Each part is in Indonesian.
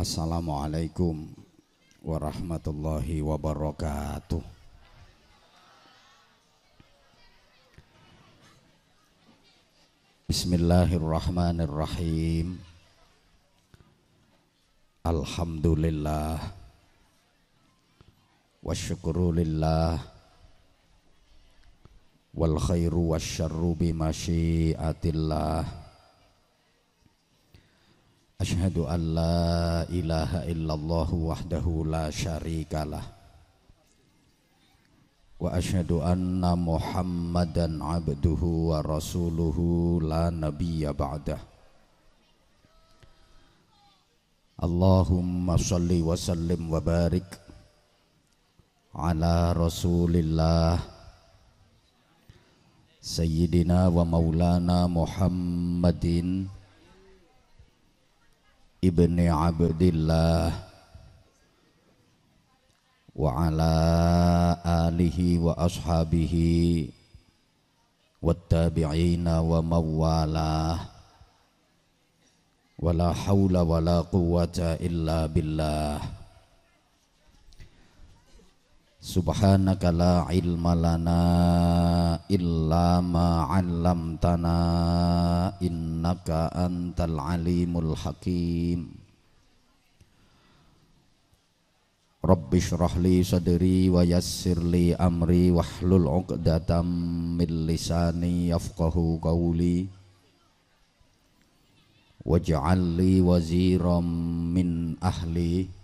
Assalamualaikum warahmatullahi wabarakatuh. Bismillahirrahmanirrahim. Alhamdulillah. Wa syukurulillah. Wal khairu wasyarru bimasyiatillah. أشهد أن لا إله إلا الله وحده لا شريك له وأشهد أن محمدا عبده ورسوله لا نبي بعده اللهم صل وسلم وبارك على رسول الله سيدنا ومولانا محمد ibni Abdillah wa ala alihi wa ashabihi wattabi'ina wa mawalah wa wala hawla la quwwata illa billah Subhanaka la ilma lana illa ma 'allamtana innaka antal alimul hakim Rabbi syrah li sadri wa yassir li amri wahlul 'uqdatam min lisani yafqahu qawli waj'al li waziram min ahli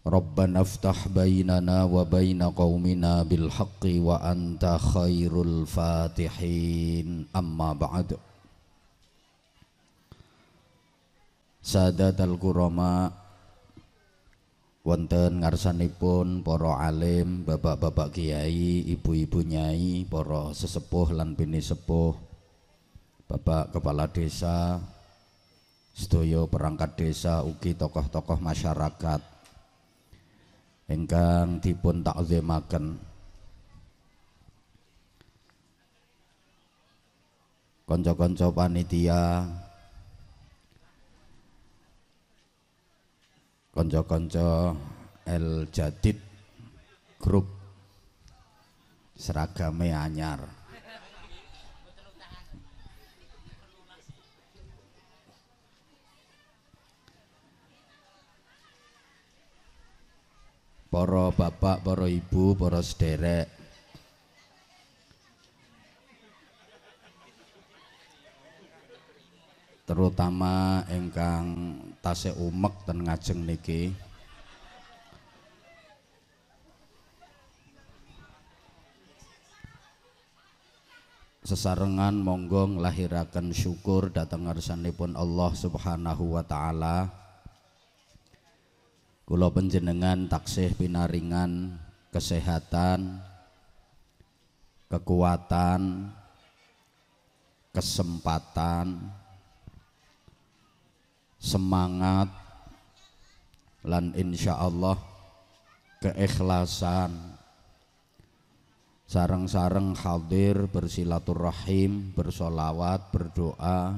ربنا افتح بيننا وبين قومنا بالحق وأنت خير الفاتحين أما بعد سادات الكرماء wonten ngarsanipun para alim, bapak-bapak kiai, ibu-ibu nyai, para sesepuh lan bini sepuh, bapak kepala desa, sedaya perangkat desa ugi tokoh-tokoh masyarakat ingkang dipun takzimaken kanca-kanca panitia kanca-kanca El Jadid grup seragame anyar para bapak, para ibu, para sederek. Terutama engkang tasik umek dan ngajeng niki. Sesarengan monggo lahirakan syukur datang pun Allah Subhanahu wa taala. Kulo penjenengan taksih pinaringan kesehatan kekuatan kesempatan semangat lan insya Allah keikhlasan sarang-sarang hadir bersilaturahim bersolawat berdoa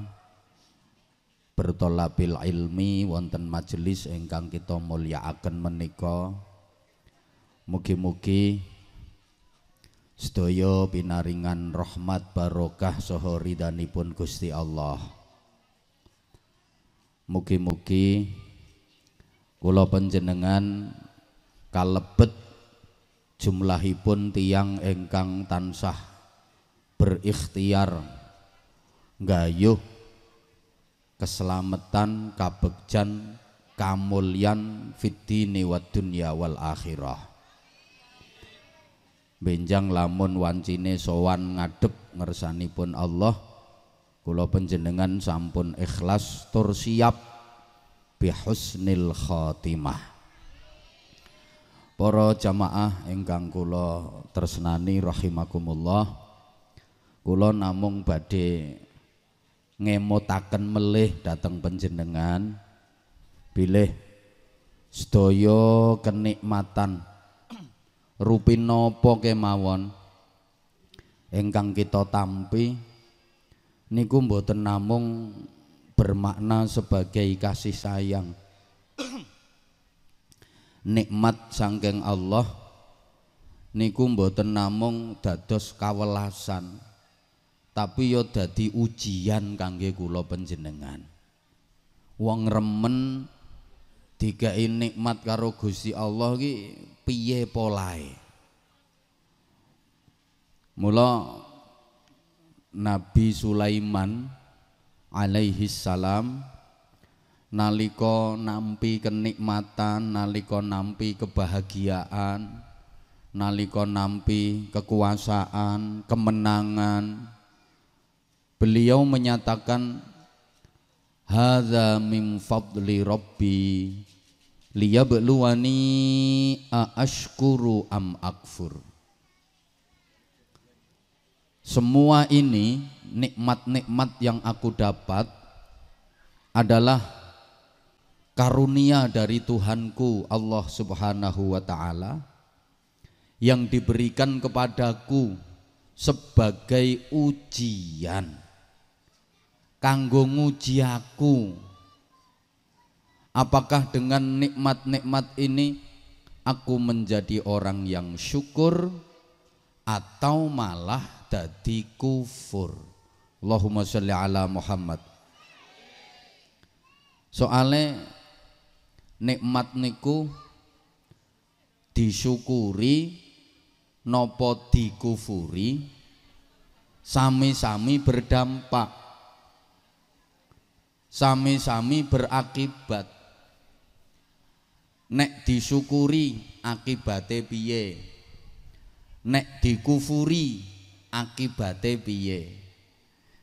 bertolabil ilmi wonten majelis ingkang kita mulia akan menika mugi-mugi sedaya binaringan rahmat barokah sohori danipun Gusti Allah mugi-mugi kula panjenengan kalebet jumlahipun tiang engkang tansah berikhtiar gayuh keselamatan kabegjan kamulyan fitini wa dunya wal akhirah benjang lamun wancine sowan ngadep ngersanipun Allah kula panjenengan sampun ikhlas tur siap bihusnil khotimah para jamaah ingkang kula tresnani rahimakumullah kula namung badhe ngemotaken melih dateng panjenengan bilih sedaya kenikmatan rupi napa kemawon ingkang kita tampi niku mboten namung bermakna sebagai kasih sayang nikmat sangking Allah niku mboten namung dados kawelasan tapi yo dadi ujian kangge kula panjenengan. Wong remen digawe nikmat karo Gusti Allah ki piye polae? Mula Nabi Sulaiman alaihi salam nalika nampi kenikmatan, nalika nampi kebahagiaan, nalika nampi kekuasaan, kemenangan, beliau menyatakan hadza min fadli rabbi liyabluwani aashkuru am akfur semua ini nikmat-nikmat yang aku dapat adalah karunia dari Tuhanku Allah Subhanahu wa taala yang diberikan kepadaku sebagai ujian kanggo nguji aku. Apakah dengan nikmat-nikmat ini aku menjadi orang yang syukur atau malah dadi kufur? Allahumma sholli ala Muhammad. Soale nikmat niku disyukuri nopo dikufuri sami-sami berdampak sami-sami berakibat nek disyukuri akibate piye nek dikufuri akibate piye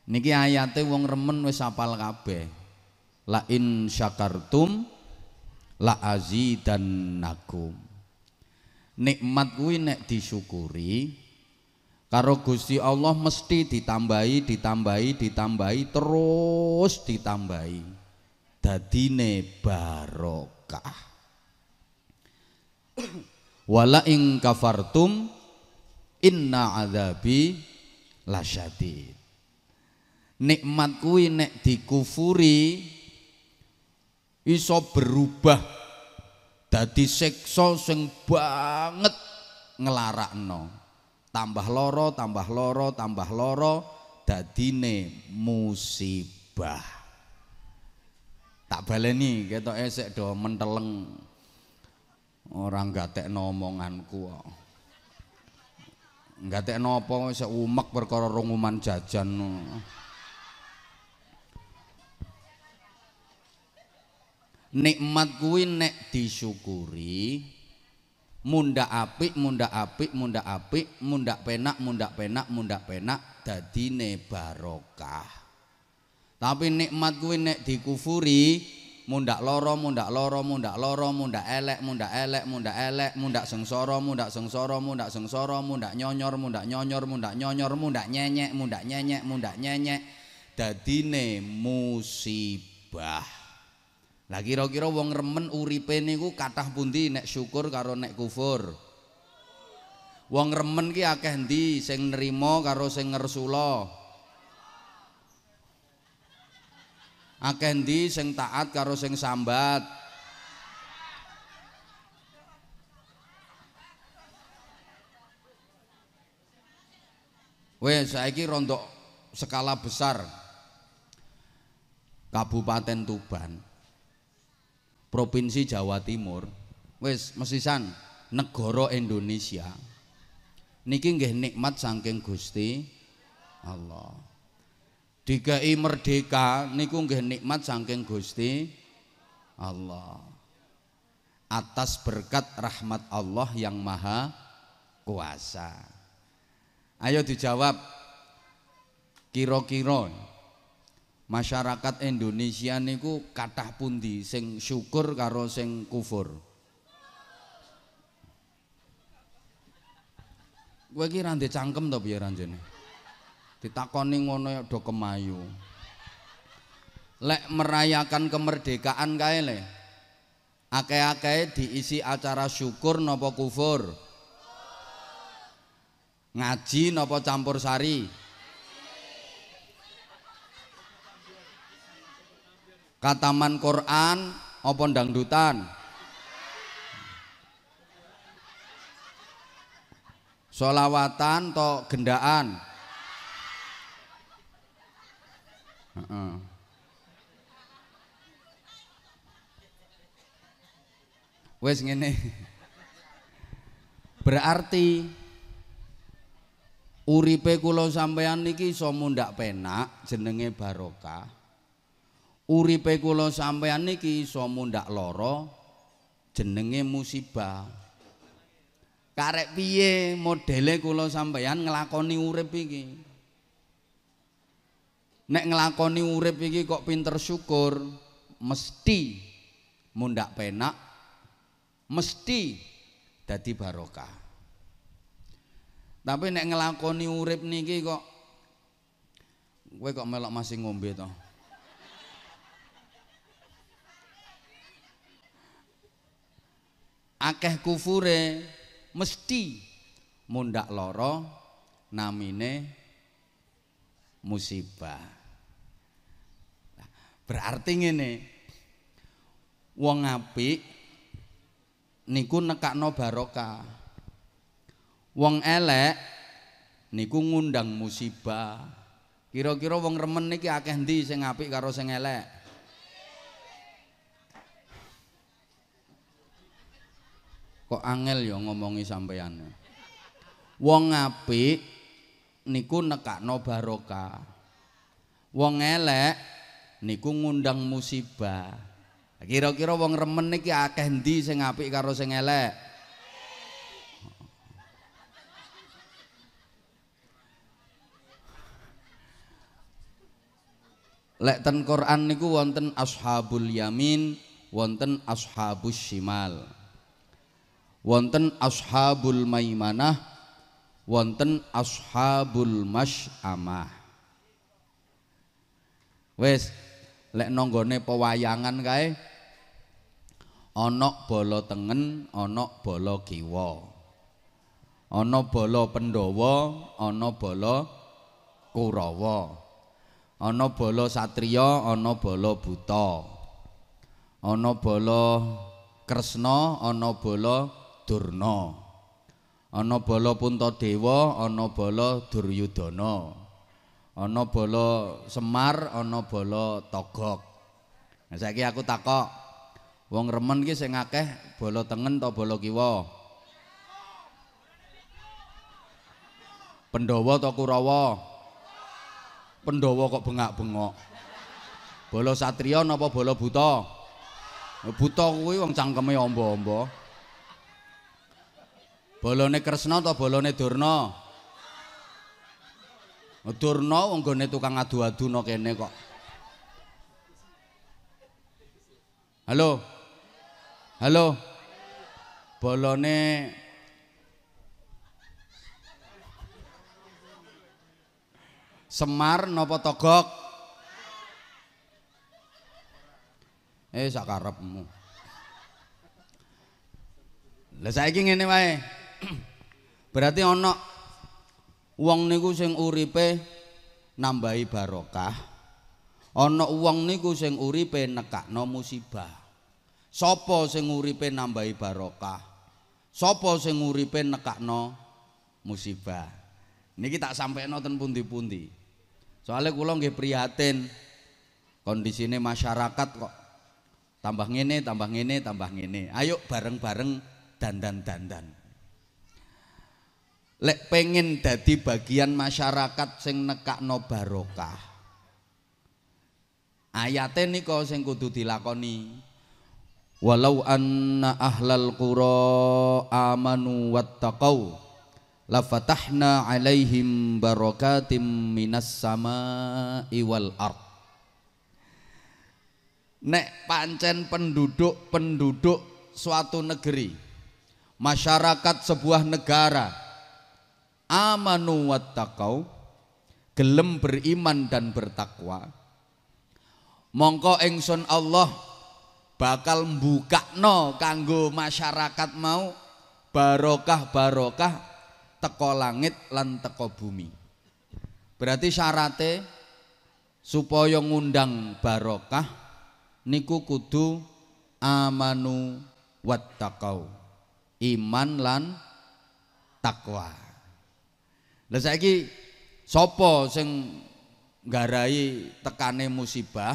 niki ayate wong remen wis apal kabeh la in syakartum la azidannakum nikmat kuwi nek disyukuri Karo Gusti Allah mesti ditambahi, ditambahi, ditambahi terus ditambahi. Dadine barokah. Wala ing kafartum inna adzabi lasyadid. Nikmat kuwi nek dikufuri iso berubah dadi seksa sing banget ngelarakno. tambah loro tambah loro tambah loro dadine musibah tak baleni ketok esek do menteleng orang gatek nomonganku gatek nopo esek umek perkara runguman jajan nikmat kuwi nek disyukuri munda apik munda apik munda apik munda penak munda penak munda penak dadine barokah tapi nikmat kuwi nek dikufuri munda loro munda loro munda loro munda elek munda elek munda elek munda sengsoro munda sengsoro munda sengsoro munda nyonyor munda nyonyor munda nyonyor munda nyenyek munda nyenyek munda nyenyek dadine musibah lah kira-kira wong remen uripe niku kathah pundi nek syukur karo nek kufur. Wong remen ki akeh ndi sing nerima karo sing ngersula. Akeh ndi sing taat karo sing sambat. Wes saiki untuk skala besar. Kabupaten Tuban. Provinsi Jawa Timur wis mesisan negara Indonesia niki nggih nikmat saking Gusti Allah DKI merdeka niku nggih nikmat saking Gusti Allah atas berkat rahmat Allah yang maha kuasa ayo dijawab kira-kira masyarakat Indonesia niku kathah pundi sing syukur karo sing kufur. Kowe iki ra cangkem to piye ranjene? Ditakoni ngono ya do kemayu. Lek merayakan kemerdekaan kae le. Akeh-akeh diisi acara syukur napa kufur? Ngaji napa campur sari? Kataman Quran apa dangdutan? Solawatan atau gendaan? Wes ngene. Berarti uripe kula sampeyan niki iso ndak penak jenenge barokah. Urip uripe kula sampeyan iki iso mundak lara jenenge musibah karek piye modele kula sampeyan nglakoni urip iki nek nglakoni urip iki kok pinter syukur mesti mundak penak mesti dadi barokah tapi nek nglakoni urip niki kok kowe kok melok masih ngombe toh akeh kufure mesti mundak loro namine musibah nah, berarti ngene wong apik niku nekakno barokah wong elek niku ngundang musibah kira-kira wong remen niki akeh ndi sing apik karo sing elek Kok angel ya ngomongi sampeyan. Wong ngapi, niku nekakno barokah. Wong elek niku ngundang musibah. Kira-kira wong remen ya akeh ndi sing apik karo sing elek? Lek ten Quran niku wonten ashabul yamin, wonten ashabus shimal. wonten ashabul maimanah wonten ashabul mas'amah wis lek nanggone pewayangan kae ana bala tengen ana bala kiwa ana bala pendhawa ana bala kurawa ana bala satriya ana bala buta ana bala kresna ana bala bolo... Durna. Ana bala Puntadewa, ana bala Duryudana. Ana bala Semar, ana bala Togok. Nah saiki aku takok. Wong remen ki sing akeh bala tengen ta bala kiwa? Pandhawa ta Kurawa? Pandhawa kok bengak-bengok. Bala satriya napa bala buta? Buta kuwi wong cangkeme amba-amba. Bolone Kresna atau bolone Durna? Oh, Durna nggone tukang adu-adu no kene kok. Halo. Halo. Bolone Semar napa Togok? Eh sakarepmu. Lah saiki ngene wae. Berarti ono uang niku sing uripe nambahi barokah. ono uang niku sing uripe no musibah. sopo sing uripe nambahi barokah? sopo sing uripe no musibah? Niki tak sampai ten pundi-pundi. Soale kula nggih prihatin kondisine masyarakat kok tambah ngene, tambah ngene, tambah ngene. Ayo bareng-bareng dandan-dandan lek pengen jadi bagian masyarakat sing nekak no barokah ini kau sing kudu dilakoni walau anna ahlal qura amanu wattaqau la fatahna alaihim barakatim minas sama'i wal ard nek pancen penduduk-penduduk suatu negeri masyarakat sebuah negara amanu wattaqau gelem beriman dan bertakwa mongko engson Allah bakal no kanggo masyarakat mau barokah-barokah teko langit lan teko bumi berarti syaratnya supaya ngundang barokah niku kudu amanu wattaqau iman lan takwa lah saiki sapa sing nggarai tekane musibah?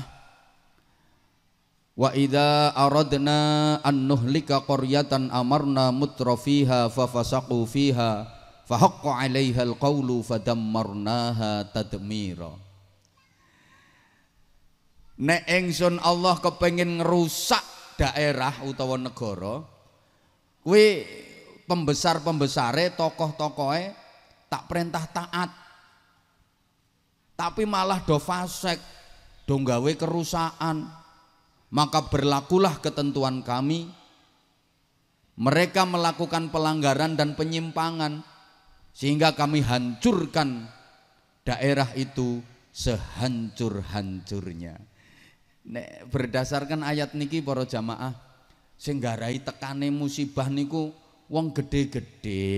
Wa idza aradna an nuhlika qaryatan amarna mutrafiha fafasaqu fiha fahaqqa 'alaiha alqawlu fadammarnaha tadmira. Nek engsun Allah kepengin ngerusak daerah utawa negara, kuwi pembesar-pembesare, tokoh-tokohe tak perintah taat tapi malah do fasek do gawe kerusakan maka berlakulah ketentuan kami mereka melakukan pelanggaran dan penyimpangan sehingga kami hancurkan daerah itu sehancur-hancurnya. Nek berdasarkan ayat niki para jamaah sing tekane musibah niku wong gedhe-gedhe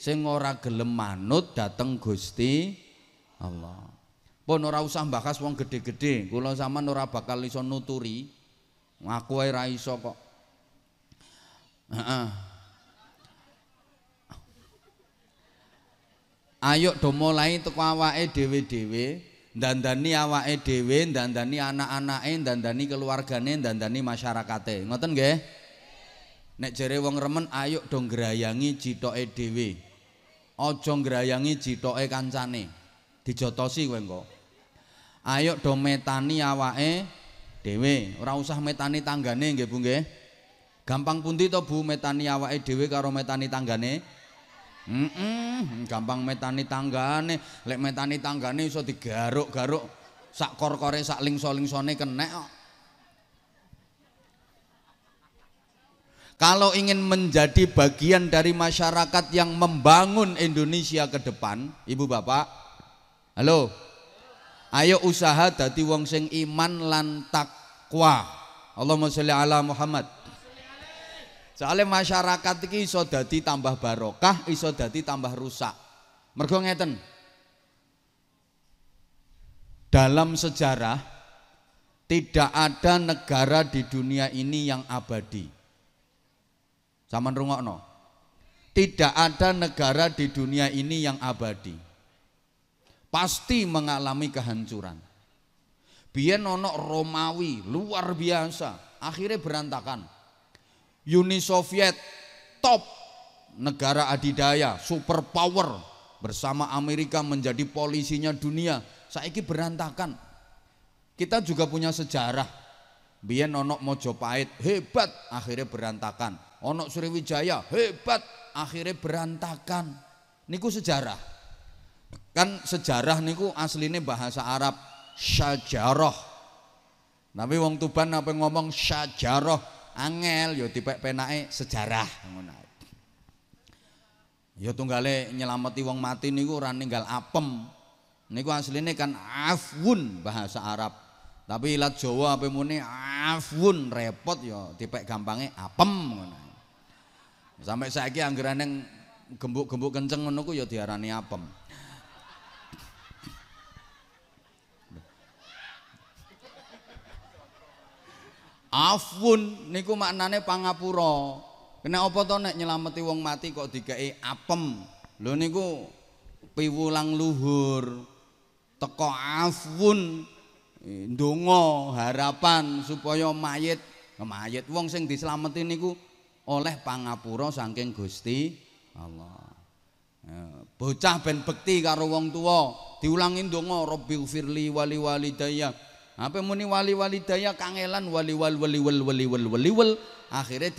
sing ora gelem manut dateng Gusti Allah. Pun ora usah mbahas wong gedhe-gedhe, kula sampean ora bakal iso nuturi. Ngaku ae ra iso kok. Heeh. Ayo do mulai teko awake dhewe-dhewe, dandani awake dhewe, dandani anak-anake, anak dandani keluargane, dandani masyarakate. Ngoten nggih? Nek jere wong remen ayo dong gerayangi jitoke dhewe. Aja gerayangi jitoke kancane. Dijotosi kowe engko. Ayo do metani awake dhewe, ora usah metani tanggane nggih Bu nggih. Gampang pundi to Bu metani awake dhewe karo metani tanggane? Mm gampang metani tanggane. Lek metani tanggane iso digaruk-garuk sak kor-kore sak lingso-lingsone kenek kok. kalau ingin menjadi bagian dari masyarakat yang membangun Indonesia ke depan, Ibu Bapak, halo, ayo usaha dadi wong sing iman lan takwa. Allahumma sholli ala Muhammad. Soalnya masyarakat ini iso dadi tambah barokah, iso dadi tambah rusak. Mergo ngeten. Dalam sejarah tidak ada negara di dunia ini yang abadi. Zaman rungokno. Tidak ada negara di dunia ini yang abadi. Pasti mengalami kehancuran. Biar nono Romawi luar biasa, akhirnya berantakan. Uni Soviet top negara adidaya, superpower bersama Amerika menjadi polisinya dunia. Saiki berantakan. Kita juga punya sejarah. biar onok Mojopahit hebat akhirnya berantakan onok Sriwijaya hebat akhirnya berantakan niku sejarah kan sejarah niku aslinya bahasa Arab syajarah tapi wong Tuban apa ngomong syajarah angel yo ya tipe penake sejarah Yo ya tunggal tunggale nyelamati wong mati niku ora ninggal apem. Niku asline kan afun bahasa Arab. Tapi ilat Jawa apa muni afun repot yo ya tipe gampange apem ngunai. Sampai saiki anggaran yang gembuk-gembuk kenceng ngono ku ya diarani apem. Afun niku maknane pangapura. Kena apa to nek nyelameti wong mati kok dikei apem. Lho niku piwulang luhur. Teko afun ndonga harapan supaya mayit mayit wong sing dislameti niku oleh pangapura saking Gusti Allah. Bocah ben bekti karo wong tuwa, diulangi donga Rabbi firli wali walidayya. Apa muni wali walidayya kangelan wali wal wali wal wali wal wali wal akhire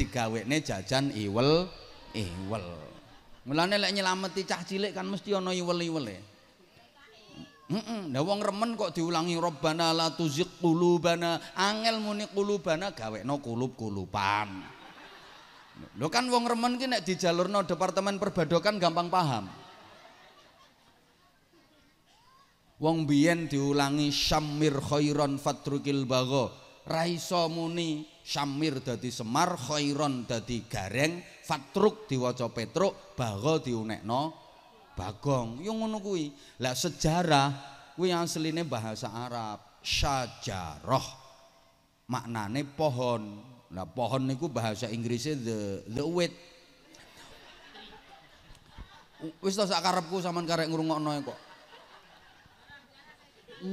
jajan iwel iwel. Mulane lek nyelameti cah cilik kan mesti ana iwel iwel. Heeh, nah wong remen kok diulangi Rabbana la tuzigh qulubana, angel muni qulubana gawekno kulub-kulupan. kulub kulupan Lo kan wong remen ki nek di jalur departemen perbadokan gampang paham. Wong biyen diulangi Syamir khairon fatrukil bago. Raiso muni Syamir dadi Semar khairon dadi Gareng fatruk diwaca Petruk bago diunekno Bagong. Yo ngono kuwi. Lah sejarah kuwi asline bahasa Arab syajarah. Maknane pohon. nah pohon niku bahasa Inggrisnya the the wheat. Wis tak sakarepku sampean karek ngrungokno kok.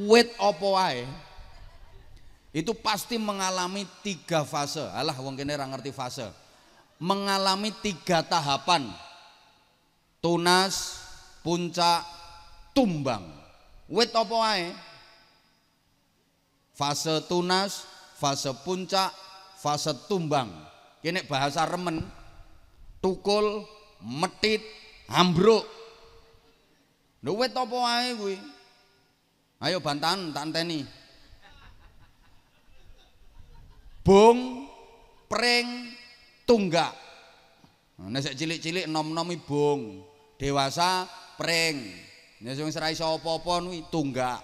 Wheat apa wae itu pasti mengalami tiga fase. Alah wong kene ora ngerti fase. Mengalami tiga tahapan. Tunas, puncak, tumbang. Wit apa wae? Fase tunas, fase puncak, fase tumbang. Kini bahasa remen, tukul, metit, ambruk. Duwe topo ae kuwi. Ayo bantahan tak enteni. Bung, pring, tunggak. Nah, sak cilik-cilik nom-nom bung, dewasa pring. Nek sing ora iso apa-apa tunggak.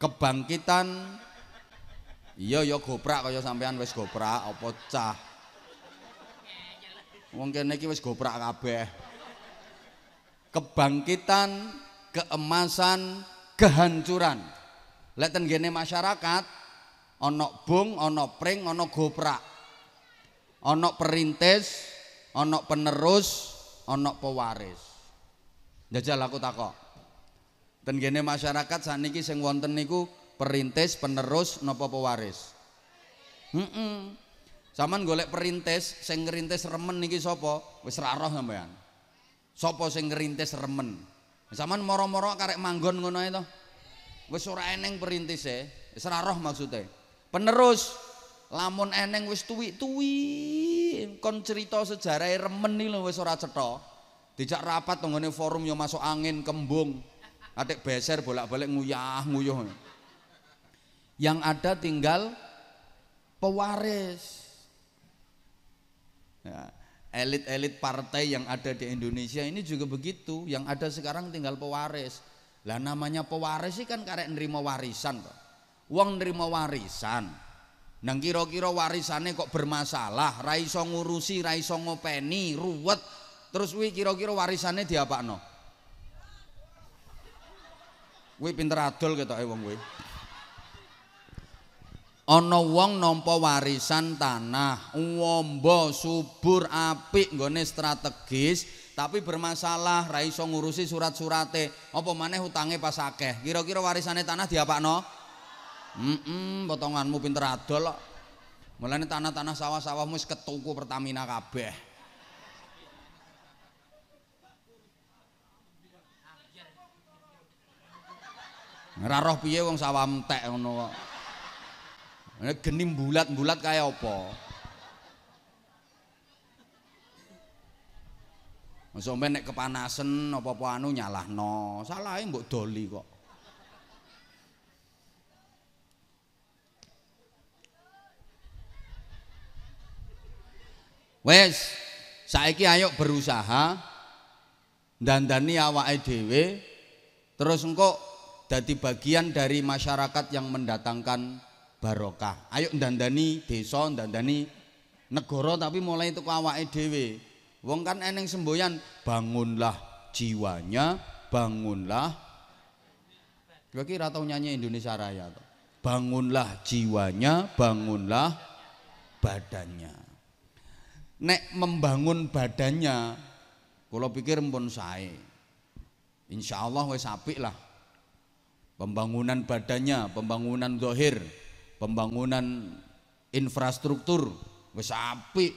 kebangkitan iya ya goprak kaya sampean wis goprak apa cah wong kene iki wis goprak kabeh kebangkitan keemasan kehancuran lek ten gene masyarakat ana bung ana pring ana goprak ana perintis ana penerus ana pewaris jajal aku takok Dan gini masyarakat saniki sing wonten niku perintis, penerus nopo pewaris. Heeh. Mm Saman golek perintis, sing ngerintis remen niki sopo Wis ra roh sampean. Sopo sing ngerintis remen? Saman moro-moro karek manggon ngono itu to. Wis ora eneng perintis wis ra roh maksude. Penerus lamun eneng wis tuwi-tuwi kon cerita sejarah remen iki lho wis ora cetha. Dijak rapat tenggone forum yo masuk angin kembung. Adik beser bolak-balik nguyah nguyuh. Yang ada tinggal pewaris. Ya, elit-elit partai yang ada di Indonesia ini juga begitu. Yang ada sekarang tinggal pewaris. Lah namanya pewaris sih kan karek nerima warisan kok. uang nerima warisan. Nang kira-kira warisannya kok bermasalah, Rai ngurusi, ra ngopeni, ruwet. Terus wih kira-kira diapa, no? Wih pinter adol ketoke wong kuwi. Ana wong nampa warisan tanah, uwomba subur apik nggone strategis, tapi bermasalah ra iso ngurusi surat-surate. Apa maneh utange pas akeh. Kira-kira warisane tanah diapakno? Heem, mm -mm, potonganmu pinter adol kok. Mulane tanah-tanah sawah-sawahmu wis ketuku Pertamina kabeh. Ora roh piye wong sawam tek ngono kok. Geni bulat-bulat kaya apa? Masuk nek kepanasan apa-apa anu nyalahno. Salah Salahe mbok doli kok. Wes, saiki ayo berusaha dandani awake dhewe terus engkok jadi bagian dari masyarakat yang mendatangkan barokah ayo dandani desa dandani negara tapi mulai itu awake dhewe wong kan eneng semboyan bangunlah jiwanya bangunlah Bagi kira nyanyi Indonesia Raya bangunlah jiwanya bangunlah badannya nek membangun badannya kalau pikir pun saya insya Allah wes apik lah Pembangunan badannya, pembangunan dohir, pembangunan infrastruktur, wis apik.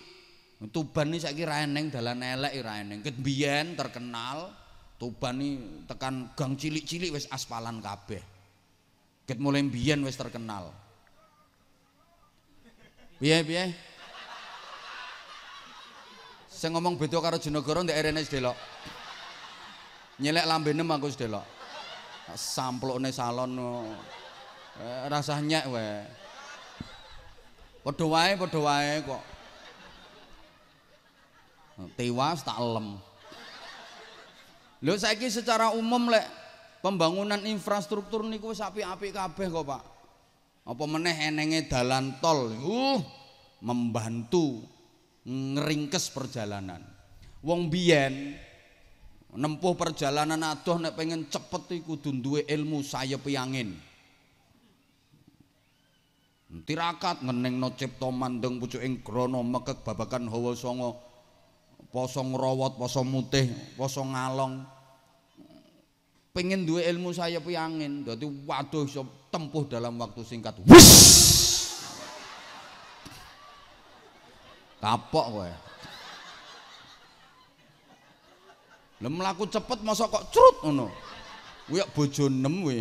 Tuban ini saya kira eneng dalan elek ira ya eneng. terkenal Tuban ini tekan gang cilik-cilik wes aspalan kabeh. Ket mulai biyen wes terkenal. Biye piye? saya ngomong beda karo Jenogoro di RNS delok. Nyelek lambene aku sedelok. samplone salon oh. eh, rasah nyek wae. Padha wae padha wae kok. Tiwas tak lem. Lho saiki secara umum lek pembangunan infrastruktur niku wis apik-apik kabeh kok, Pak. Apa meneh enenge dalan tol? Uh, membantu ngringkes perjalanan. Wong biyen nempuh perjalanan aduh, nek pengen cepet iku kudu duwe ilmu saya piangin tirakat ngeneng no cipto mandeng pucuk ing mekek babakan hawa songo posong rawat posong mutih posong ngalong pengen duwe ilmu saya piangin dadi waduh iso tempuh dalam waktu singkat wis kapok kowe Lah mlaku cepet masa kok crut ngono. Kuwi kok bojo nem kuwi.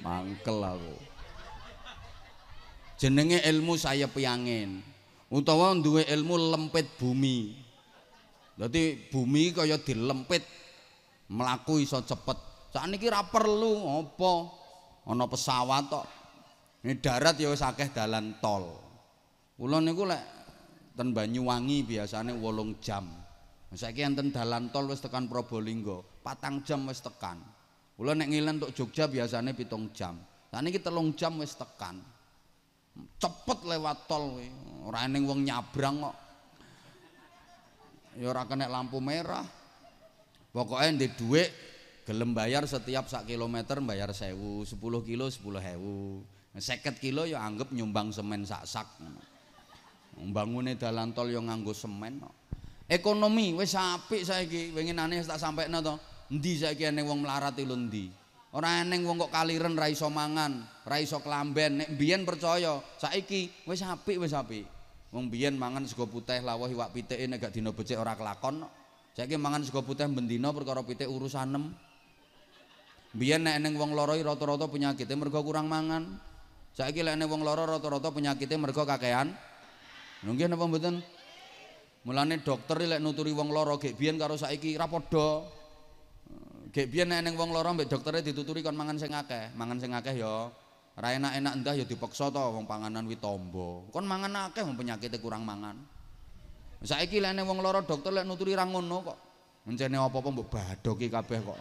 Mangkel aku. Jenenge ilmu saya piangin utawa duwe ilmu lempit bumi. Dadi bumi kaya dilempit mlaku iso cepet. Sakniki ra perlu apa ana pesawat kok. Ini darat ya wis akeh dalan tol. Kula niku lek ten Banyuwangi biasanya wolong jam nah, saiki enten dalan tol wis tekan Probolinggo patang jam wis tekan kula nek ngilen untuk Jogja biasanya pitung jam kita telung jam wis tekan cepet lewat tol kuwi ora ening wong nyabrang kok ya ora kena lampu merah pokoknya di duit gelem bayar setiap sak kilometer bayar sewu 10 kilo 10 hewu seket kilo ya anggap nyumbang semen sak sak Mbangune dalan tol yo nganggo semen kok. Ekonomi wis apik saiki, wingine tak sampeno to. Endi saiki ene wong mlarat lho endi? Ora eneng wong kok kaliren ra iso mangan, ra iso klamben. Nek biyen percaya, saiki wis apik wis apik. Wong biyen mangan sego putih lawuh iwak pitike nek gak dina becik ora kelakon kok. Saiki mangan sego putih bendina perkara pitik urusan em. Biyen nek eneng wong loro rata-rata penyakitnya mergo kurang mangan. Saiki lek eneng wong loro rata-rata penyakitnya mergo kakehan Nggih napa mboten? Mulane dokter lek nuturi wong lara gek biyen karo saiki ra padha. Gek biyen nek ning wong lara mbek doktere dituturi kon mangan sing akeh, mangan sing akeh ya ra enak-enak ndah ya dipaksa to wong panganan wi tombo. Kon mangan akeh wong penyakite kurang mangan. Saiki lek ning wong lara dokter lek nuturi ra ngono kok. Mencene apa-apa mbok badoki kabeh kok.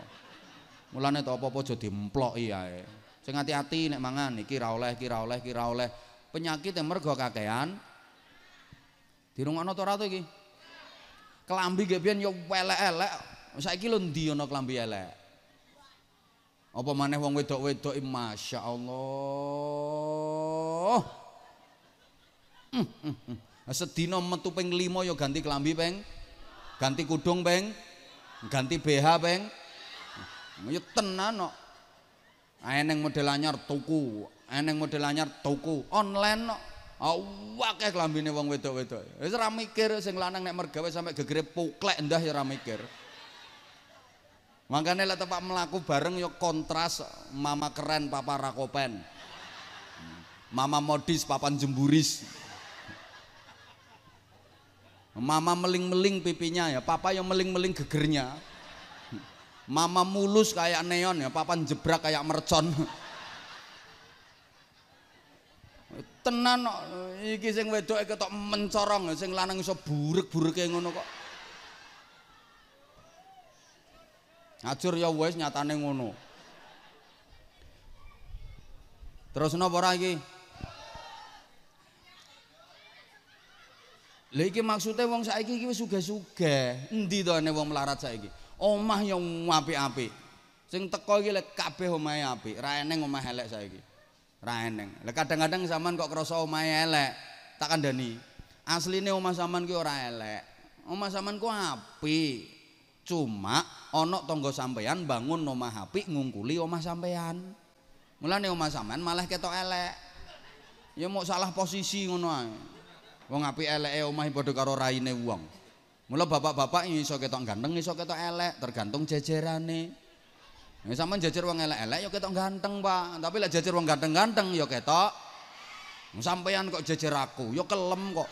Mulane to apa-apa aja dimploki ae. Sing hati ati nek mangan iki ra oleh, iki ra oleh, iki ra oleh. Penyakit mergo kakean Dirungokno to ora to iki? Kelambi gebien biyen yo elek-elek. Saiki lho ndi ana kelambi elek? Apa maneh wong wedok-wedok Masya Allah. Hmm, hmm, hmm. limo Sedina metu ping 5 ya ganti kelambi peng. Ganti kudung peng. Ganti BH peng. Ya tenan kok. No. Eneng model anyar tuku, eneng model anyar tuku online kok. No. Awak eh lambine wong wedok-wedok. Wis ora mikir sing lanang nek mergawe sampai gegere puklek ndah ya ramikir. mikir. Makanya lah tempat melaku bareng yuk ya kontras mama keren papa rakopen. Mama modis papan jemburis. Mama meling-meling pipinya ya, papa yang meling-meling gegernya. Mama mulus kayak neon ya, papan jebrak kayak mercon. tenan kok iki sing wedoke ketok mencorong sing lanang iso burek-bureke ngono kok ngajur ya wis nyatane ngono terus napa ora iki Lha iki maksude wong saiki iki wis sugih-sugih. Endi to ene wong melarat saiki? Omah yang apik-apik. Sing teko iki lek kabeh omahe apik, ra eneng omah elek saiki. ra eneng. Lah kadang-kadang zaman kok krasa omahe elek, tak kandhani. Asline omah zaman ki ora elek. Omah sampean ku api. Cuma ana tonggo sampean bangun omah api ngungkuli omah sampean. Mulane omah sampean malah ketok elek. Ya mau salah posisi ngono ae. Wong apik eleke omahe padha karo raine wong. Mula bapak-bapak iso ketok ganteng iso ketok elek, tergantung jejerane. Ini sama jajar wong elek-elek, yuk kita ganteng pak. Tapi lah jajar wong ganteng-ganteng, yuk kita. Sampaian kok jajar aku, yuk kelem kok.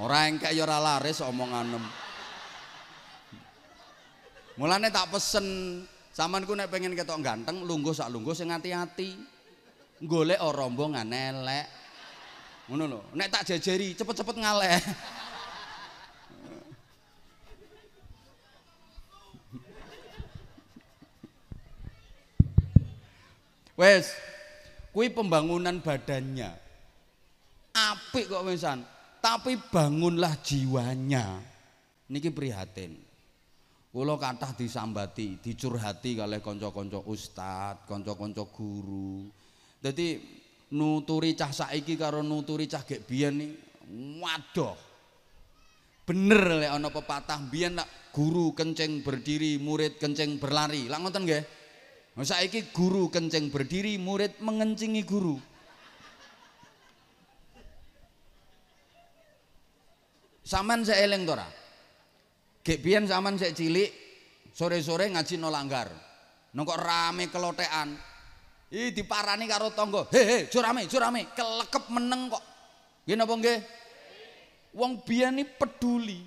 Orang yang kayak yura laris omongan em. Mulanya tak pesen, saman ku pengen kita ganteng, lungguh sak lungguh, sing hati-hati. Golek orang rombongan elek. Ngono lho, nek tak jajeri cepet-cepet ngaleh. Wes, kui pembangunan badannya apik kok wesan, tapi bangunlah jiwanya. Niki prihatin. Kula kathah disambati, dicurhati kalih kanca-kanca ustad, kanca-kanca guru. Jadi nuturi cah saiki karo nuturi cah gek biyen ni wadoh bener lek ana pepatah biyen lak guru kenceng berdiri murid kenceng berlari lak ngoten nggih saiki guru kenceng berdiri murid mengencingi guru Saman saya eling tora. Kebian saman saya cilik sore-sore ngaji no langgar. Nongko rame kelotean, di diparani karo Tonggo He he curame jurame kelekep meneng kok. Nggih napa nggih? Wong biyen peduli.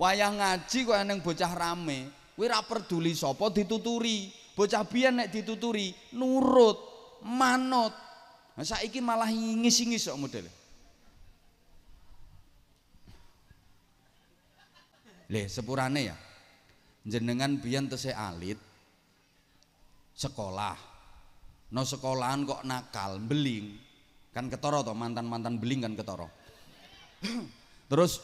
Wayah ngaji kok neng bocah rame. Kuwi ra peduli sapa dituturi. Bocah biyen nek dituturi nurut, manut. Nah, saiki malah ngis-ngis kok modele. le sepurane ya. Jenengan biyen tesih alit sekolah no sekolahan kok nakal beling kan ketoro toh mantan mantan beling kan ketoro terus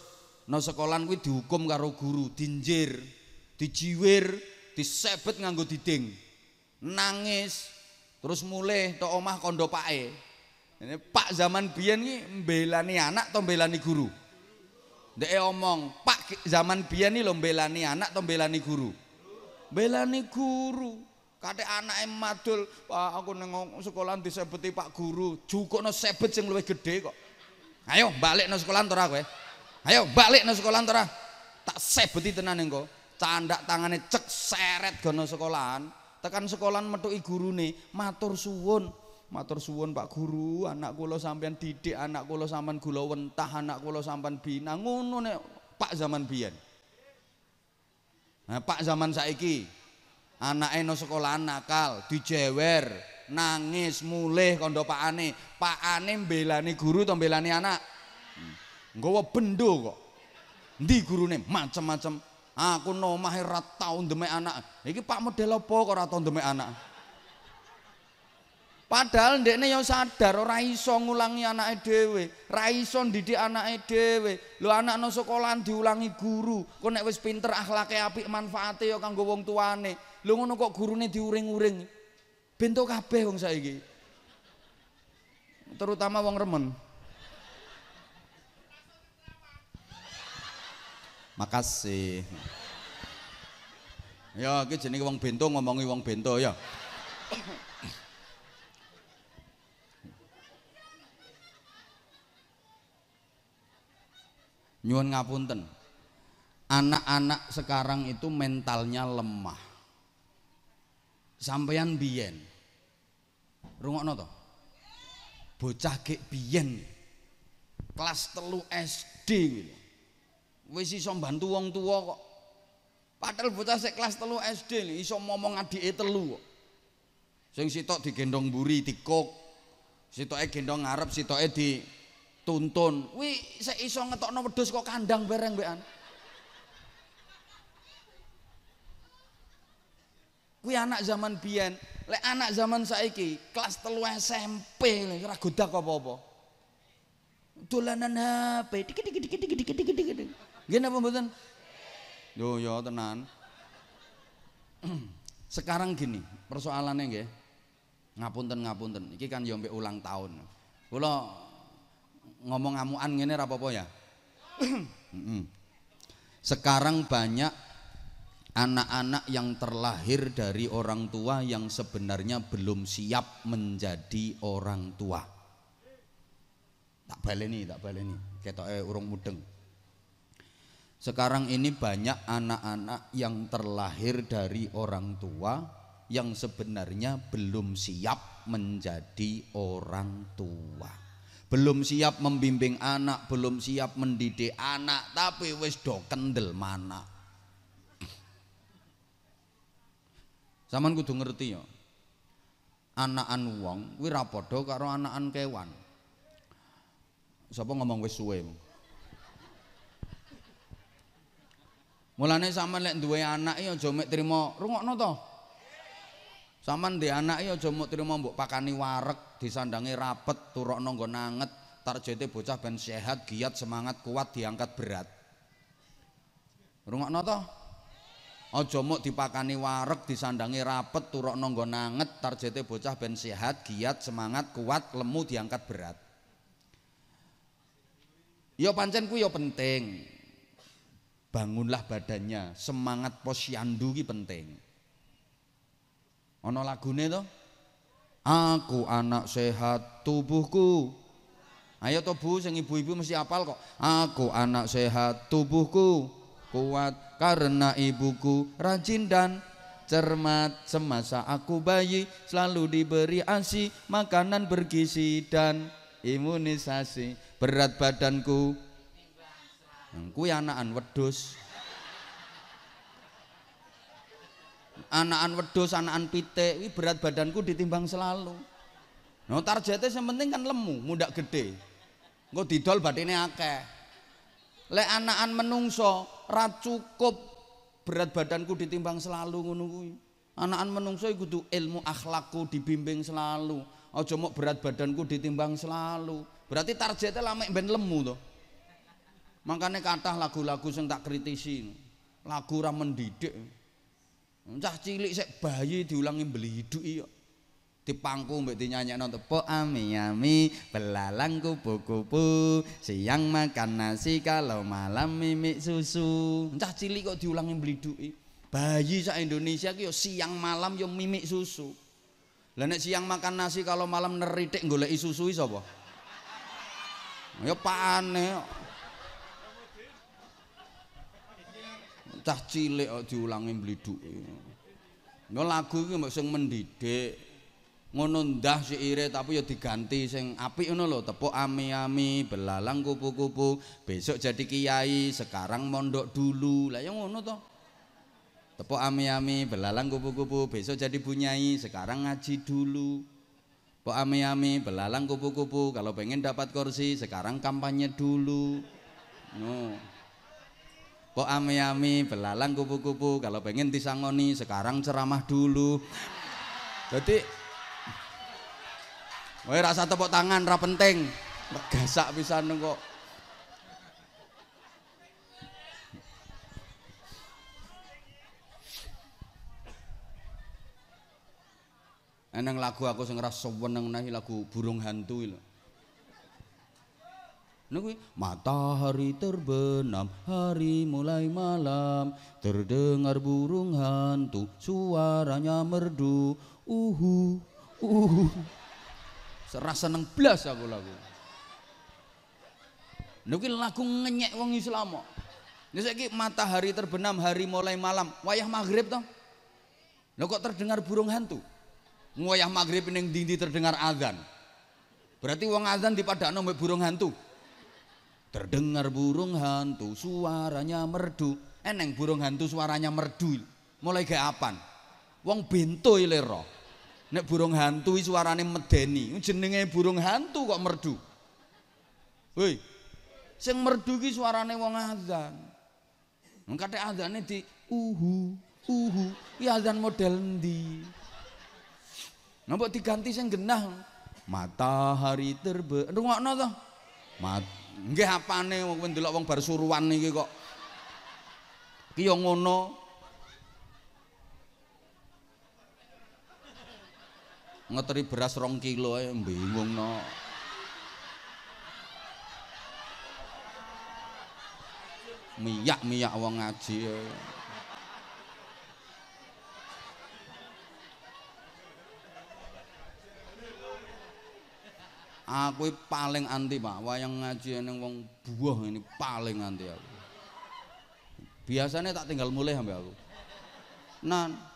no sekolahan kuwi dihukum karo guru dinjir dijiwir disebet nganggo diding nangis terus mulai tok omah kondo pae ini pak zaman biyen ki mbelani anak to mbelani guru Dek e omong, Pak zaman biyen iki lho mbelani anak to mbelani guru? Belani guru. Kate anake madul, "Pak, aku nang sekolah disebeti Pak Guru, jukukno sebet sing luwih gedhe kok." Ayo balik nang sekolah ora ya. kowe. Ayo balik nang sekolah ora. Tak sebeti tenan engko. Candak tangane cek seret gono sekolahan. Tekan sekolahan metuki gurune, "Matur suwun, matur suwun Pak Guru, anak kula sampean didik, anak kula sampean gula wentah, anak kula sampean bina." Ngono nek Pak zaman biyen. Nah, Pak zaman saiki anake no sekolah nakal dijewer nangis mulih kondo pak ane pak ane mbelani guru atau mbelani anak hmm. gue bendo kok di guru nih macam-macam aku no mahirat e tahun demi anak ini pak model apa kok ratau demi anak Padahal ndekne yo sadar ora iso ngulangi anake dhewe, ra iso ndidik anake dhewe. Lho anakno sekolah diulangi guru, kok nek wis pinter akhlake apik manfaate yo kanggo wong tuane. Lho ngono kok gurune diuring-uring. Bento kabeh wong saiki. Terutama wong remen. Makasih. Ya, iki jenenge wong bento ngomongi wong bento ya. Nyuwun ngapunten. Anak-anak sekarang itu mentalnya lemah. sampeyan biyen rungokno to bocah gek biyen kelas telu SD wis iso bantu wong tua kok padahal bocah sek kelas telu SD nih iso ngomong adik e telu kok sing sitok digendong buri dikok sitoke gendong ngarep sitoke dituntun wi sek iso ngetokno wedhus kok kandang bareng mbekan Kuwi anak zaman biyen, lek anak zaman saiki kelas telu SMP lek ora godak apa-apa. Dolanan HP, dikit dikit dikit dikit dikit dikit dikit. Gini apa mboten? Yo yo ya, tenan. Sekarang gini, persoalannya nggih. Ngapunten ngapunten, iki kan yo ya ulang tahun. Kula ngomong ngamukan ngene ra apa-apa ya? Sekarang banyak anak-anak yang terlahir dari orang tua yang sebenarnya belum siap menjadi orang tua. Tak baleni, tak baleni. Ketok eh urung mudeng. Sekarang ini banyak anak-anak yang terlahir dari orang tua yang sebenarnya belum siap menjadi orang tua. Belum siap membimbing anak, belum siap mendidik anak, tapi wis do kendel mana. Saman kudu ngerti ya. Anakan wong kuwi ra padha karo anakan kewan. Sapa ngomong wis suwe. Mulane sampean lek duwe anak ya aja mek trimo rungokno to. Saman di anak ya aja mek trimo mbok pakani wareg, disandangi rapet, turokno nggo nanget, tarjete bocah ben sehat, giat, semangat, kuat diangkat berat. Rungokno to? Rungokno to? Aja muk dipakani wareg, disandangi rapet, turok nonggo nanget, tarjete bocah ben sehat, giat, semangat, kuat, lemu diangkat berat. Yo ya pancen ku yo ya penting. Bangunlah badannya, semangat posyandu ki penting. Ana lagune to? Aku anak sehat tubuhku. Ayo to Bu sing ibu-ibu mesti apal kok. Aku anak sehat tubuhku kuat karena ibuku rajin dan cermat semasa aku bayi selalu diberi ASI makanan bergizi dan imunisasi berat badanku kuwi ya anakan wedhus anakan wedhus anakan pitik berat badanku ditimbang selalu no nah, targetnya yang penting kan lemu muda gede engko didol batinnya akeh Lek anakan menungso ra cukup berat badanku ditimbang selalu ngono kuwi. Anakan menungso iku kudu ilmu akhlakku dibimbing selalu. Aja mok berat badanku ditimbang selalu. Berarti targetnya lama ben lemu to. Makanya kathah lagu-lagu sing tak kritisi. Lagu ra mendidik. Cah cilik sik bayi diulangi beli hidup iya di dipangku mbek nonton po ami-ami belalang kupu-kupu siang makan nasi kalau malam mimik susu entah cilik kok diulangi duit bayi sa Indonesia kyo siang malam yo mimik susu lene siang makan nasi kalau malam neritik goleki susu sapa yo pakane entah cilik kok diulangi bliduki yo lagu iki mbok sing mendidik ngono ndah iret tapi ya diganti sing apik ngono lho tepuk ami-ami belalang kupu-kupu besok jadi kiai sekarang mondok dulu lah ya ngono to tepuk ami-ami belalang kupu-kupu besok jadi bunyai sekarang ngaji dulu tepuk ami-ami belalang kupu-kupu kalau pengen dapat kursi sekarang kampanye dulu no Kok ami-ami belalang kupu-kupu kalau pengen disangoni sekarang ceramah dulu. Jadi Woi rasa tepuk tangan ra penting. Megasak bisa nengok. Eneng lagu aku sing sobon enang nahi lagu burung hantu lho. Nunggu, matahari terbenam, hari mulai malam, terdengar burung hantu, suaranya merdu, uhu, uhu. Serasa neng belas aku lagu. Niki lagu ngenyek wong Islam kok. matahari terbenam hari mulai malam, wayah maghrib toh. lo kok terdengar burung hantu? Wayah maghrib neng dindi terdengar agan, Berarti wong azan dipadakno mbek burung hantu. Terdengar burung hantu suaranya merdu. Eneng eh, burung hantu suaranya merdu. Mulai keapan, apan. Wong bento e leroh. Nek burung hantu suarane medeni, jenenge burung hantu kok merdu. Woi. Sing merdu ki suarane wong azan. Wong kate azane di uhu, uhu. Ki azan model endi? Nampak diganti sing genah. Matahari terbe. Rungokno to. Mat. Nggih apane wong ndelok wong bar suruan iki kok. Ki yo ngono, ngeteri beras rong kilo ae bingung no miyak miyak wong ngaji aku paling anti pak wayang ngaji yang wong buah ini paling anti aku biasanya tak tinggal mulai sampai aku nan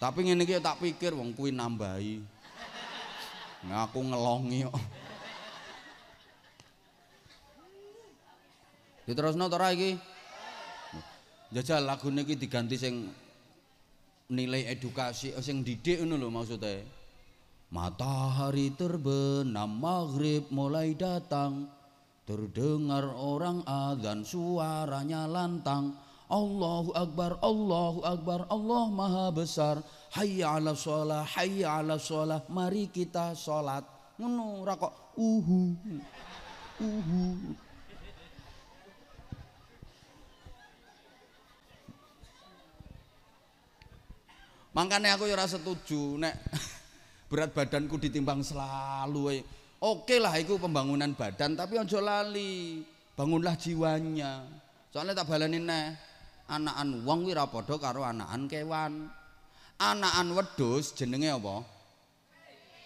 Tapi ngene iki ya tak pikir wong kuwi nambahi. Nah, aku ngelongi kok. Diterusno ta ora iki? Jajal ya lagune iki diganti sing nilai edukasi eh, sing didik ngono loh maksudnya. Matahari terbenam maghrib mulai datang Terdengar orang azan suaranya lantang Allahu Akbar, Allahu Akbar, Allah Maha Besar. Hayya ala sholat, hayya ala sholat. Mari kita sholat. Ngono ora kok uhu. Uhu. Makanya aku ya setuju nek berat badanku ditimbang selalu. Eh. Oke okay lah itu pembangunan badan tapi ojo lali. Bangunlah jiwanya. Soalnya tak balenin nek anakan wong wira podo karo anakan kewan. Anakan wedus jenenge apa?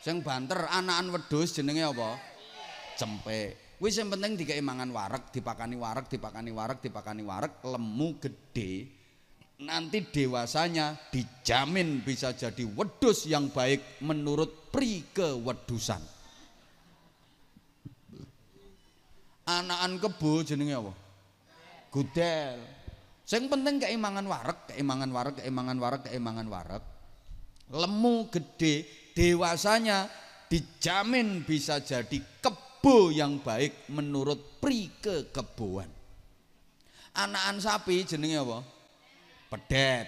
Sing banter anakan wedus jenenge apa? Cempe. Wis sing penting dikeki mangan warek dipakani warek dipakani warek dipakani warek lemu gede. Nanti dewasanya dijamin bisa jadi wedus yang baik menurut pri kewedusan. Anakan kebo jenenge apa? Gudel. Sing penting keimangan warek, keimangan warek, keimangan warek, keimangan warek. Lemu gede, dewasanya dijamin bisa jadi kebo yang baik menurut pri kekeboan. Anakan sapi jenenge apa? Pedet.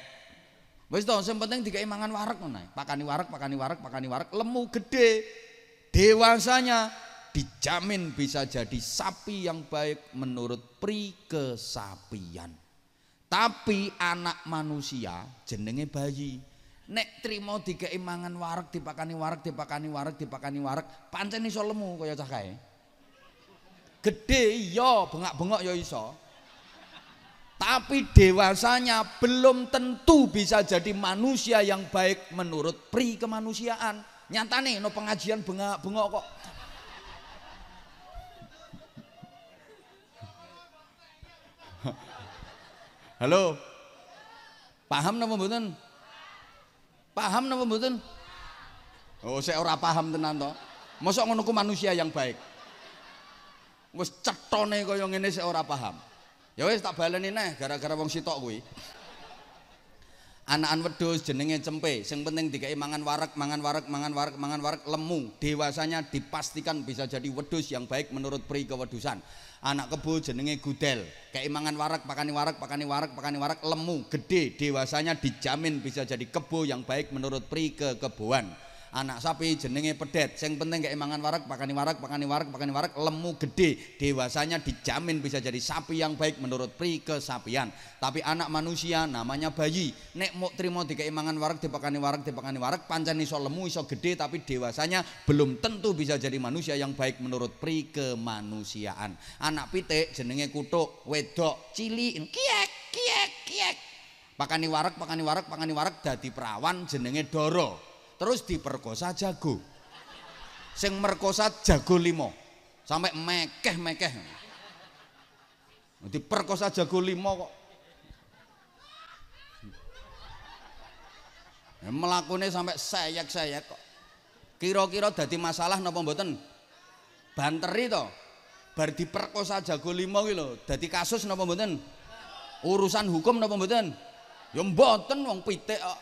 Wis to, sing penting dikeimangan warak warek ngono Pakani warek, pakani warek, pakani warek, lemu gede. Dewasanya dijamin bisa jadi sapi yang baik menurut pri kesapian. Tapi anak manusia jenenge bayi. Nek trimo dikeimangan warak, dipakani warak, dipakani warak, dipakani warak, pancen iso lemu kaya cah kae. Gede yo, iya, bengak-bengok ya iso. Tapi dewasanya belum tentu bisa jadi manusia yang baik menurut pri kemanusiaan. Nyatane no pengajian bengak-bengok kok Halo. Paham napa mboten? Paham napa mboten? Oh, saya ora paham tenan to. Mosok ngono ku manusia yang baik. Wis cethone kaya ngene saya ora paham. Ya wis tak baleni neh gara-gara wong sitok kuwi. Anakan wedus jenenge cempe, sing penting dikai mangan warak, mangan warak, mangan warak, mangan warak lemu. Dewasanya dipastikan bisa jadi wedus yang baik menurut pri kewedusan. Anak kebo jenenge gudel, keimangan mangan warak, pakani warak, pakani warak, pakani warak lemu, gede, dewasanya dijamin bisa jadi kebo yang baik menurut pri kekeboan anak sapi jenenge pedet yang penting keimangan mangan warak pakani warak pakani warak pakani warak lemu gede dewasanya dijamin bisa jadi sapi yang baik menurut pri kesapian tapi anak manusia namanya bayi nek mau terima tiga keimangan warak pakani warak di pakani warak pancen iso lemu iso gede tapi dewasanya belum tentu bisa jadi manusia yang baik menurut pri kemanusiaan anak pitik jenenge kutuk wedok cili kiek kiek kiek pakani warak pakani warak pakani warak dadi perawan jenenge doro terus diperkosa jago sing merkosa jago limo sampai mekeh mekeh Diperkosa jago limo kok melakunya sampai sayek-sayek kok kira-kira dadi masalah nopo mboten banteri to bar diperkosa jago limo gitu dadi kasus nopo mboten urusan hukum nopo mboten ya mboten wong pitik kok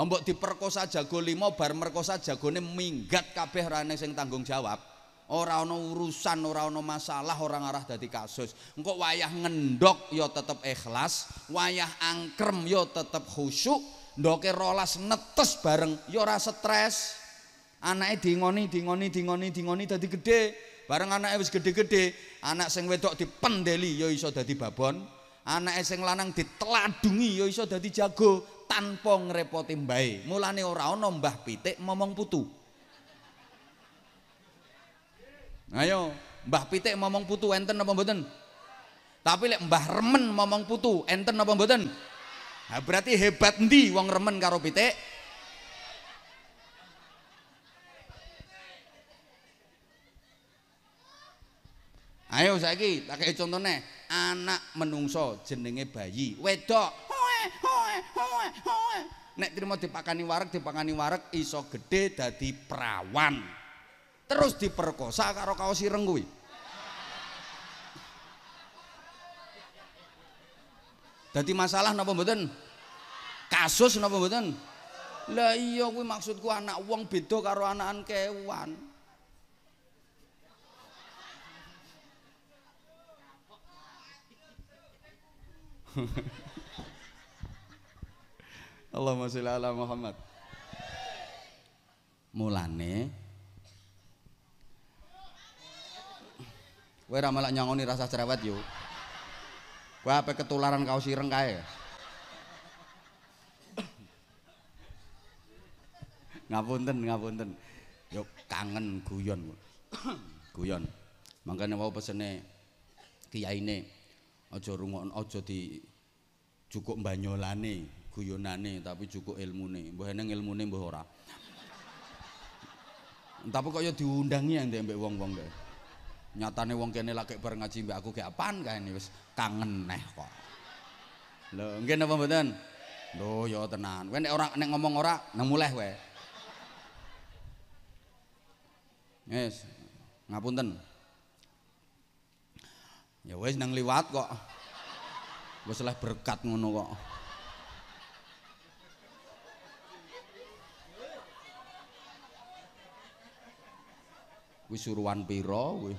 Ambok diperkosa jago limo bar merkosa jagone minggat kabeh rane sing tanggung jawab. Ora ana urusan, ora ana masalah, orang arah dadi kasus. Engko wayah ngendok ya tetep ikhlas, wayah angkrem ya tetep khusyuk, ndoke rolas netes bareng ya ora stres. Anake diingoni, diingoni, diingoni, diingoni dadi gedhe. Bareng anake wis gedhe-gedhe, anak sing wedok dipendeli ya iso dadi babon. Anake sing lanang diteladungi ya iso dadi jago. tanpa ngrepoti mbae. Mulane ora ana Mbah Pitik momong putu. Ayo, Mbah Pitik momong putu enten apa mboten? Tapi lek Mbah Remen momong putu enten apa mboten? Nah, berarti hebat ndi wong Remen karo Pitik? Ayo saiki tak kasih contohnya anak menungso jenenge bayi wedok Nek terima dipakani warak, dipakani warak, iso gede dadi perawan. Terus diperkosa karo kau sireng kuwi. Dadi masalah napa mboten? Kasus napa mboten? Lah iya kuwi maksudku anak wong beda karo anakan kewan. Hehehe Allahumma sholli ala Muhammad. Mulane Kowe ora malah nyangoni rasa cerewet yuk, Kowe ape ketularan kaos ireng kae. ngapunten, ngapunten. yuk kangen guyon. guyon. Mangkane wau pesene kiyaine aja rungokno aja di cukup banyolane. guyonane tapi cukup ilmune. Mbah eneng ilmune mbah ora. Tapi kok ya diundangi ya mbek wong-wong kae. Nyatane wong kene lak bareng ngaji mbek aku gak apan kae wis kangen neh kok. Lho, ngene apa mboten? Lho, ya tenan. Kowe nek ora nek ngomong ora nang muleh kowe. Wis. Ngapunten. Ya wis nang liwat kok. Wis berkat ngono kok. wis suruhan pira kowe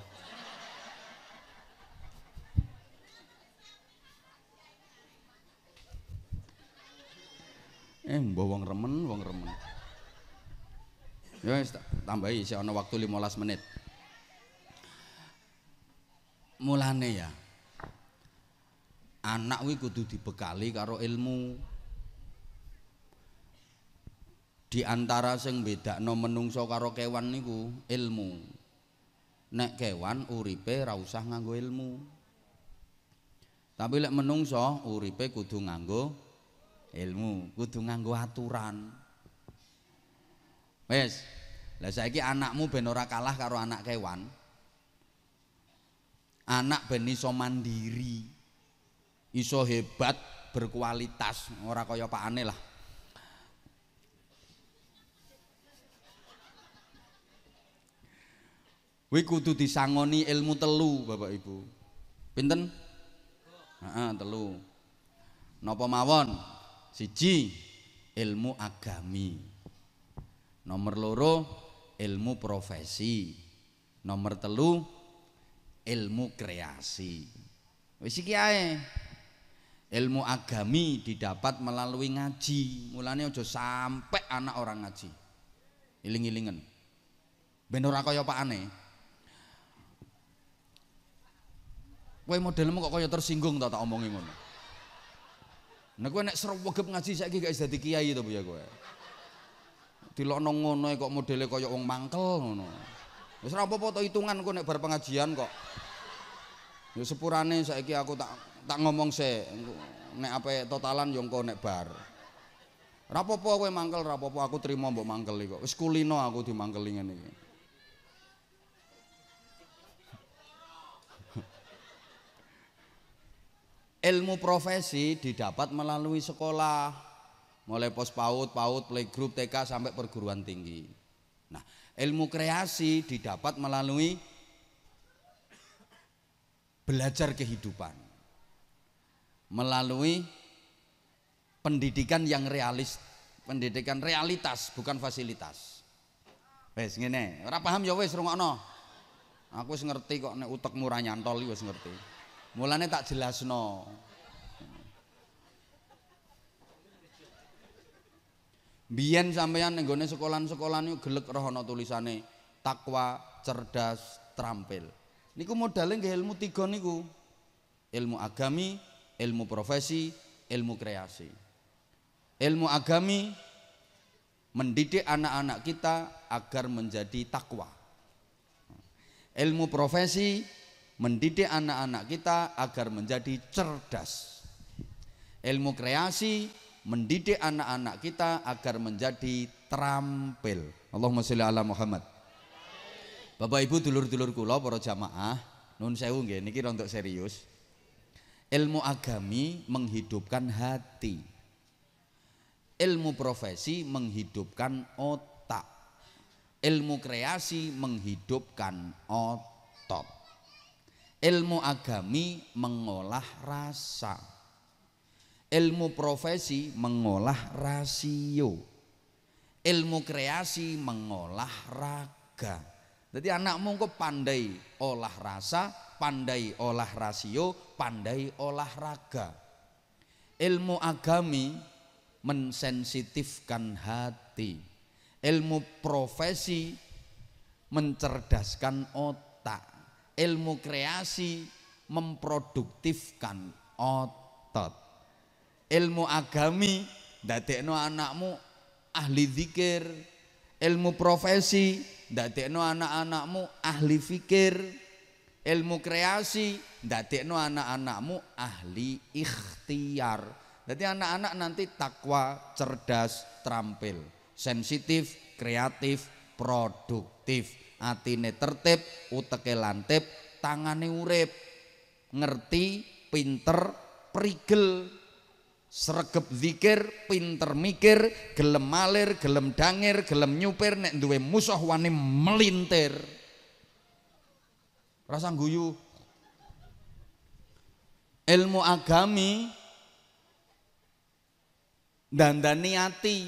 Eh mbah wong remen wong remen Ya wis tambahi isih ana waktu 15 menit Mulane ya anak kuwi kudu dibekali karo ilmu di antara sing bedakno menungso karo kewan niku ilmu nek kewan uripe ra usah nganggo ilmu tapi lek menungso uripe kudu nganggo ilmu kudu nganggo aturan Wes, lah saiki anakmu ben ora kalah karo anak kewan anak ben iso mandiri iso hebat berkualitas ora kaya pakane lah Kuwi kudu disangoni ilmu telu, Bapak Ibu. Pinten? Heeh, telu. Napa mawon? Siji, ilmu agami. Nomor loro, ilmu profesi. Nomor telu, ilmu kreasi. Wis iki ae. Ilmu agami didapat melalui ngaji. Mulane aja sampai anak orang ngaji. Iling-ilingen. Ben ora kaya pakane. Aneh. Kowe modelmu kok kaya tersinggung tak tak omongi ngono. Nek kowe nek serep wegep ngaji saiki kaya dadi kiai to buya kowe. Dilono ngono e kok modele kaya wong mangkel ngono. Wis ora apa-apa hitungan kowe nek bar pengajian kok. Ya sepurane saiki aku tak tak ngomong se nek apa totalan yang kau nek bar. Rapopo aku mangkel, rapopo aku terima mbok mangkel kok. Wis kulino aku dimangkel ngene iki. ilmu profesi didapat melalui sekolah mulai pos paut, paut, playgroup, TK sampai perguruan tinggi. Nah, ilmu kreasi didapat melalui belajar kehidupan. Melalui pendidikan yang realis, pendidikan realitas bukan fasilitas. Wes ngene, ora paham ya wes rungokno. Aku wis ngerti kok nek utekmu ora nyantol wis ngerti. Mulane tak jelasno. Biyen sampeyan ning gone sekolahan-sekolahan yo gelek roh tulisane takwa, cerdas, terampil. Niku modalnya nggih ilmu tiga niku. Ilmu agami, ilmu profesi, ilmu kreasi. Ilmu agami mendidik anak-anak kita agar menjadi takwa. Ilmu profesi mendidik anak-anak kita agar menjadi cerdas. Ilmu kreasi mendidik anak-anak kita agar menjadi terampil. Allahumma sholli ala Muhammad. Bapak Ibu dulur-dulur kula para jamaah, nun sewu nggih niki untuk serius. Ilmu agami menghidupkan hati. Ilmu profesi menghidupkan otak. Ilmu kreasi menghidupkan otot Ilmu agami mengolah rasa. Ilmu profesi mengolah rasio. Ilmu kreasi mengolah raga. Jadi anakmu kok pandai olah rasa, pandai olah rasio, pandai olah raga. Ilmu agami mensensitifkan hati. Ilmu profesi mencerdaskan otak ilmu kreasi memproduktifkan otot. Ilmu agami ndadekno anakmu ahli zikir, ilmu profesi ndadekno anak-anakmu ahli fikir, ilmu kreasi ndadekno anak-anakmu ahli ikhtiar. Jadi anak-anak nanti takwa, cerdas, terampil, sensitif, kreatif, produktif atine tertib, uteke lantip, tangane urip, ngerti, pinter, prigel, sregep zikir, pinter mikir, gelem malir, gelem dangir, gelem nyupir nek duwe musuh wani melintir. Rasa guyu. Ilmu agami dan ati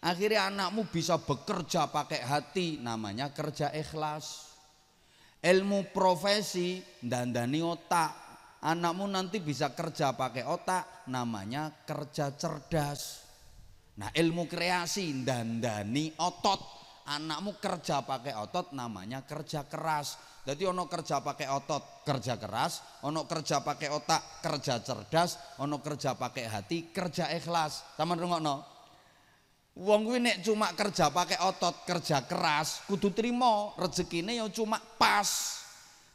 Akhirnya anakmu bisa bekerja pakai hati, namanya kerja ikhlas. Ilmu profesi dan dani otak. Anakmu nanti bisa kerja pakai otak, namanya kerja cerdas. Nah, ilmu kreasi dan dani otot. Anakmu kerja pakai otot namanya kerja keras. Jadi ono kerja pakai otot, kerja keras, ono kerja pakai otak, kerja cerdas, ono kerja pakai hati, kerja ikhlas. Taman no? Wong kuwi nek cuma kerja pakai otot, kerja keras, kudu terima rezekine ya cuma pas.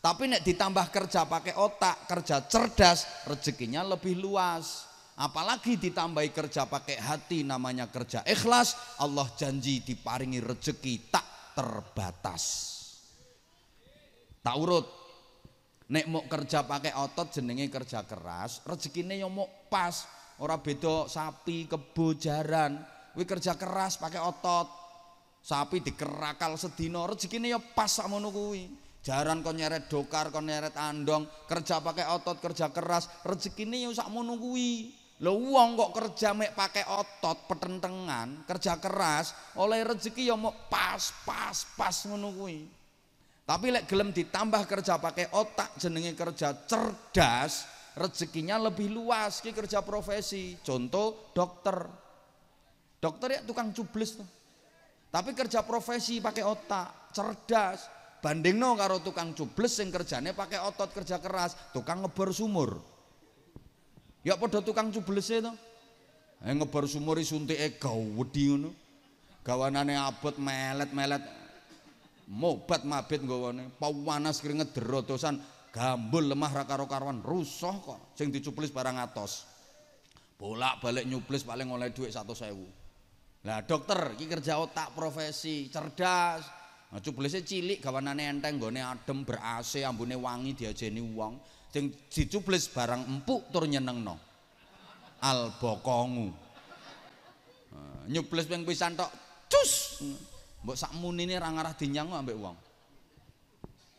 Tapi nek ditambah kerja pakai otak, kerja cerdas, rezekinya lebih luas. Apalagi ditambahi kerja pakai hati namanya kerja ikhlas, Allah janji diparingi rezeki tak terbatas. Tak urut. Nek mau kerja pakai otot jenenge kerja keras, rezekine yang mau pas, Orang beda sapi kebo Kuwi kerja keras pakai otot. Sapi dikerakal sedino rezekine ya pas sakmono kuwi. Jaran kon nyeret dokar, kon nyeret andong, kerja pakai otot, kerja keras, rezekine ya sakmono kuwi. lo uang kok kerja mek pakai otot, petentengan, kerja keras, oleh rezeki ya mau pas pas pas ngono Tapi lek gelem ditambah kerja pakai otak jenenge kerja cerdas, rezekinya lebih luas ki kerja profesi. Contoh dokter. Dokter ya tukang cubles tuh. Tapi kerja profesi pakai otak, cerdas. Banding no karo tukang cubles yang kerjanya pakai otot kerja keras, tukang ngebor sumur. Ya pada tukang cubles itu. Eh ngebor sumur disuntik ego, gawedi ngono. Gawanane abot melet-melet. Mobat mabit gawane, pawanas keringet derodosan, gambul lemah raka rokarwan rusoh rusuh kok sing dicuplis barang atos. Bolak-balik nyuplis paling oleh satu sewu. Lah dokter iki kerja otak profesi, cerdas. Nah, cublese cilik gawanane enteng gone adem ber AC ambune wangi dia diajeni wong. Sing dicuples barang empuk tur nyenengno. Albokongu. Nah, nyubles ping pisan tok cus. Mbok sakmunine ra ngarah dinyang ambek uang,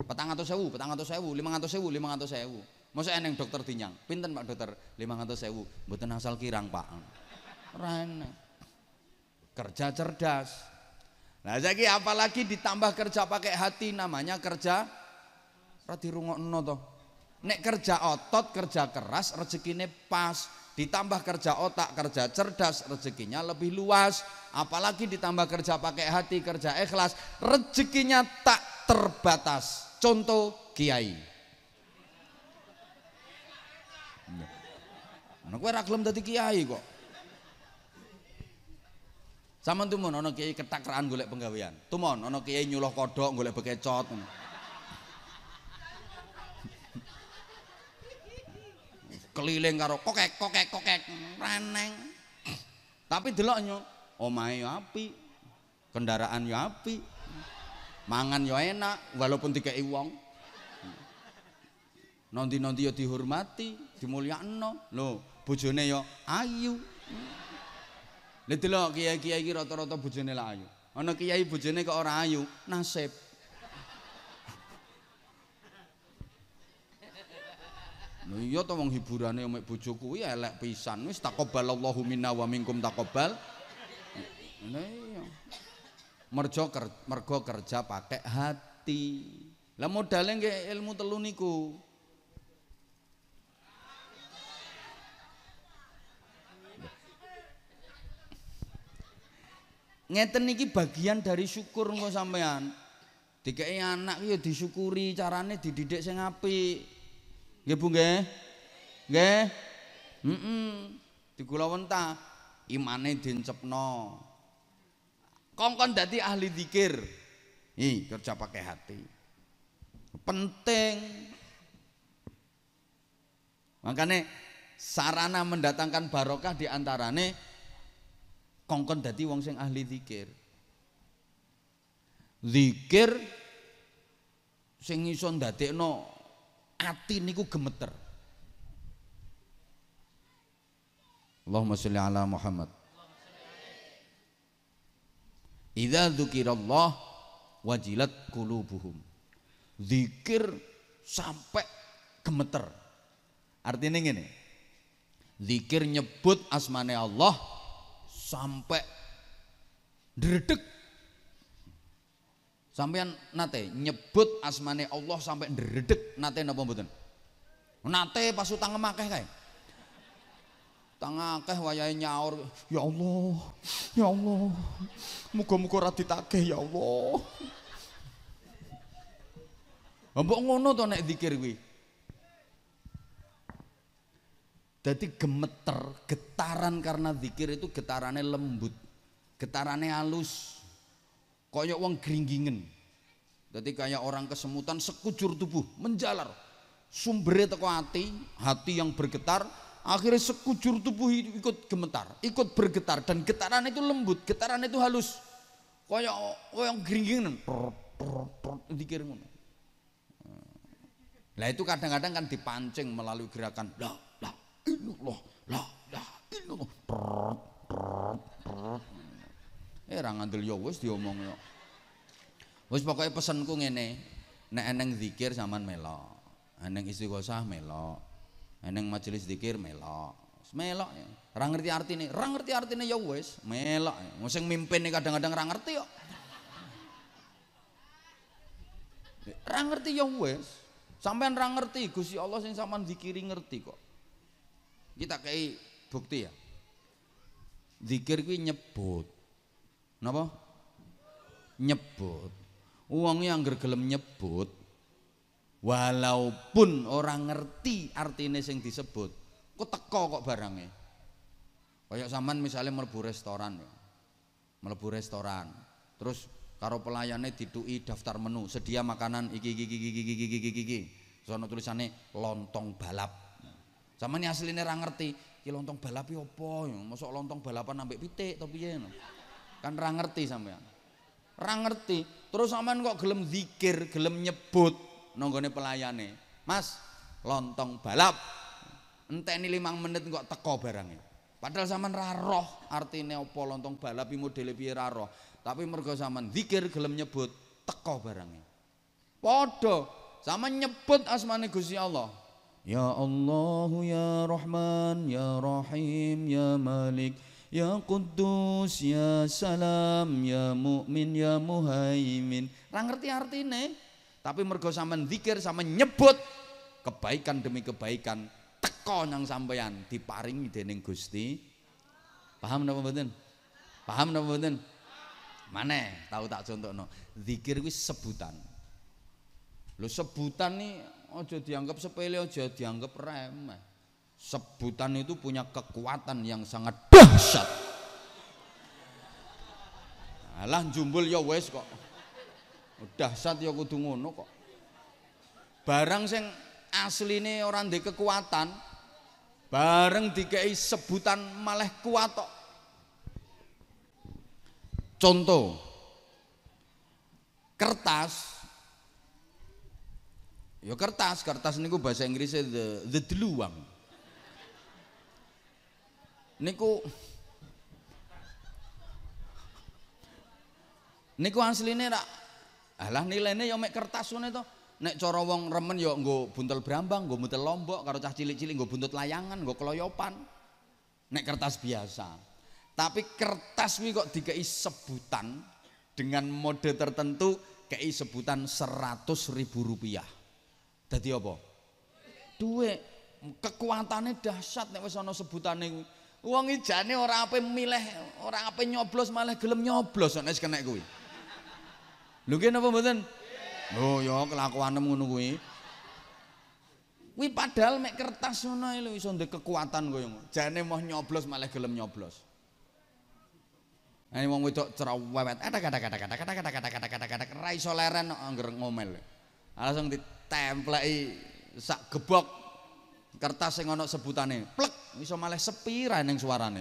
Petang atau sewu, petang atau sewu, lima atau sewu, lima atau sewu. Masa eneng dokter dinyang, pinten pak dokter, lima atau sewu, buat asal kirang pak. Rana kerja cerdas. Nah, jadi apalagi ditambah kerja pakai hati namanya kerja ora dirungokno to. Nek kerja otot, kerja keras rezekinya pas, ditambah kerja otak, kerja cerdas rezekinya lebih luas. Apalagi ditambah kerja pakai hati, kerja ikhlas, rezekinya tak terbatas. Contoh kiai. Nah, kowe ra dari kiai kok. Sama tuh mau nono kiai ketakraan golek penggawean. Tuh mau nono kiai nyuloh kodok golek bekecot. Keliling karo kokek kokek kokek reneng. Tapi dilo nyu, omahe api, kendaraan yo api, mangan yo enak walaupun tiga wong. Nanti-nanti yo dihormati, dimulyakno. Lho, bojone yo ayu. Lha kiai-kiai iki rata-rata bojone lak ayu. Ana kiai bojone kok ora ayu, nasib. Lha iya to wong hiburane omek bojo kuwi elek pisan. Wis takoballahu minna wa minkum takobal. Lha Merjo mergo kerja pakai hati. Lah modalnya nggih ilmu telu niku. Ngeten niki bagian dari syukur engko sampean. Dikei anak ya disyukuri, carane dididik sing apik. Nggih Bu nggih. Nggih. Heeh. Mm -mm. Dikula wentah imane dicepno. Kongkon dadi ahli dikir Ih, kerja pakai hati. Penting. Makanya sarana mendatangkan barokah diantaranya kongkon dadi wong sing ahli zikir zikir sing iso ndadekno ati niku gemeter Allahumma sholli ala Muhammad Idza Allah wajilat qulubuhum zikir sampai gemeter artinya ini, zikir nyebut asmane Allah sampai dredeg sampean nate nyebut asmane Allah sampai deredek nate napa mboten nate pas utang akeh kae utang akeh wayahe nyaur ya Allah ya Allah muga-muga ora ditagih ya Allah Mbok ngono to nek zikir kuwi Jadi gemeter, getaran karena zikir itu getarannya lembut, getarannya halus. Koyok wong geringgingen. Jadi kayak orang kesemutan sekujur tubuh menjalar. Sumbernya teko hati, hati yang bergetar, akhirnya sekujur tubuh ikut gemetar, ikut bergetar dan getaran itu lembut, getaran itu halus. Koyok wong geringgingen. Zikir Nah itu kadang-kadang kan dipancing melalui gerakan. dah illallah la ilaha illallah eh ra ngandel ya wis diomong yo ya. wis pokoke pesenku ngene nek eneng zikir sampean melok eneng istighosah melok eneng majelis zikir melok melok ya ra ngerti artine ra ngerti artine ya wis melok ya sing mimpine kadang-kadang ra ngerti yo ra ngerti ya wis sampean ra ngerti Gusti Allah sing sampean zikiri ngerti kok kita kei bukti ya. Zikir kui nyebut. Napa? Nyebut. uang yang gergelem nyebut walaupun orang ngerti arti sing disebut, kok teko kok barangnya. Kayak zaman misalnya melebu restoran ya. Melebu restoran. Terus karo pelayannya didui daftar menu, sedia makanan iki iki iki iki iki iki iki. soalnya tulisannya lontong balap sama ini aslinya ra ngerti, ki lontong balap ya apa ya? lontong balapan sampai pitik tapi ya, no? Kan ra ngerti ya. Ra ngerti. Terus sama kok gelem zikir, gelem nyebut nanggone pelayane. Mas, lontong balap. ini limang menit kok teko barangnya. Padahal zaman raroh, roh artine apa lontong balap iki modele piye roh. Tapi mergo zaman zikir gelem nyebut teko barangnya. podo, sama nyebut asmane Gusti Allah, Ya Allah ya رحمن ya Rahim ya Malik ya قدوس ya salam ya mukmin ya muhaimin ra ngerti artine tapi mergo sampean zikir sama nyebut kebaikan demi kebaikan teko nang sampean diparingi dening Gusti paham napa mboten paham napa mboten maneh tahu tak contohno zikir kuwi sebutan lo sebutan nih Ojo dianggap sepele, ojo dianggap remeh. Sebutan itu punya kekuatan yang sangat dahsyat. Alah jumbul ya wes kok. Dahsyat ya kudu ngono kok. Barang sing asline ora ndek kekuatan, bareng dikei sebutan malah kuat kok. Contoh kertas Ya kertas, kertas niku bahasa Inggrisnya the, the deluang. Niku Niku asline rak alah nilainya ya mek kertas ngene to. Nek cara wong remen ya nggo buntel brambang, nggo buntel lombok karo cah cilik-cilik nggo buntut layangan, nggo keloyopan. Nek kertas biasa. Tapi kertas kuwi kok dikei sebutan dengan mode tertentu kei sebutan seratus ribu rupiah. dadi apa? Dhuwit. Kekuatane dahsyat nek wis ana sebutane kuwi. Wong ijane ora ape milih, ora ape nyoblos malah gelem nyoblos nek wis kenek kuwi. Lho ngene apa mboten? Oh ya kelakuane ngono kuwi. Kuwi padahal mek kertas ngono lho iso ndek kekuatan koyo ngono. Jane mau nyoblos malah gelem nyoblos. Ini wong wedok cerewet. Kata kata kata kata kata kata kata kata kata kata kata kata langsung ditempelai sak gebok kertas sing ana sebutane plek iso malah sepira ning suarane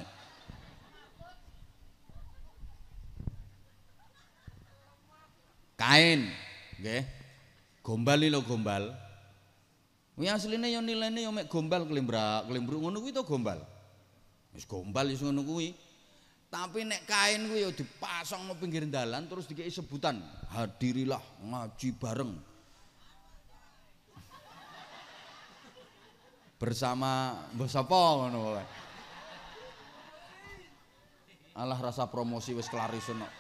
kain nggih gombal lho gombal kuwi asline yo nilene yo mek gombal klimbrak klimbruk ngono kuwi to gombal wis gombal wis ngono kuwi tapi nek kain kuwi yo dipasang ning pinggir dalan terus dikei sebutan hadirilah ngaji bareng bersama mbah sapa ngono wae. Alah rasa promosi wis klarisen kok.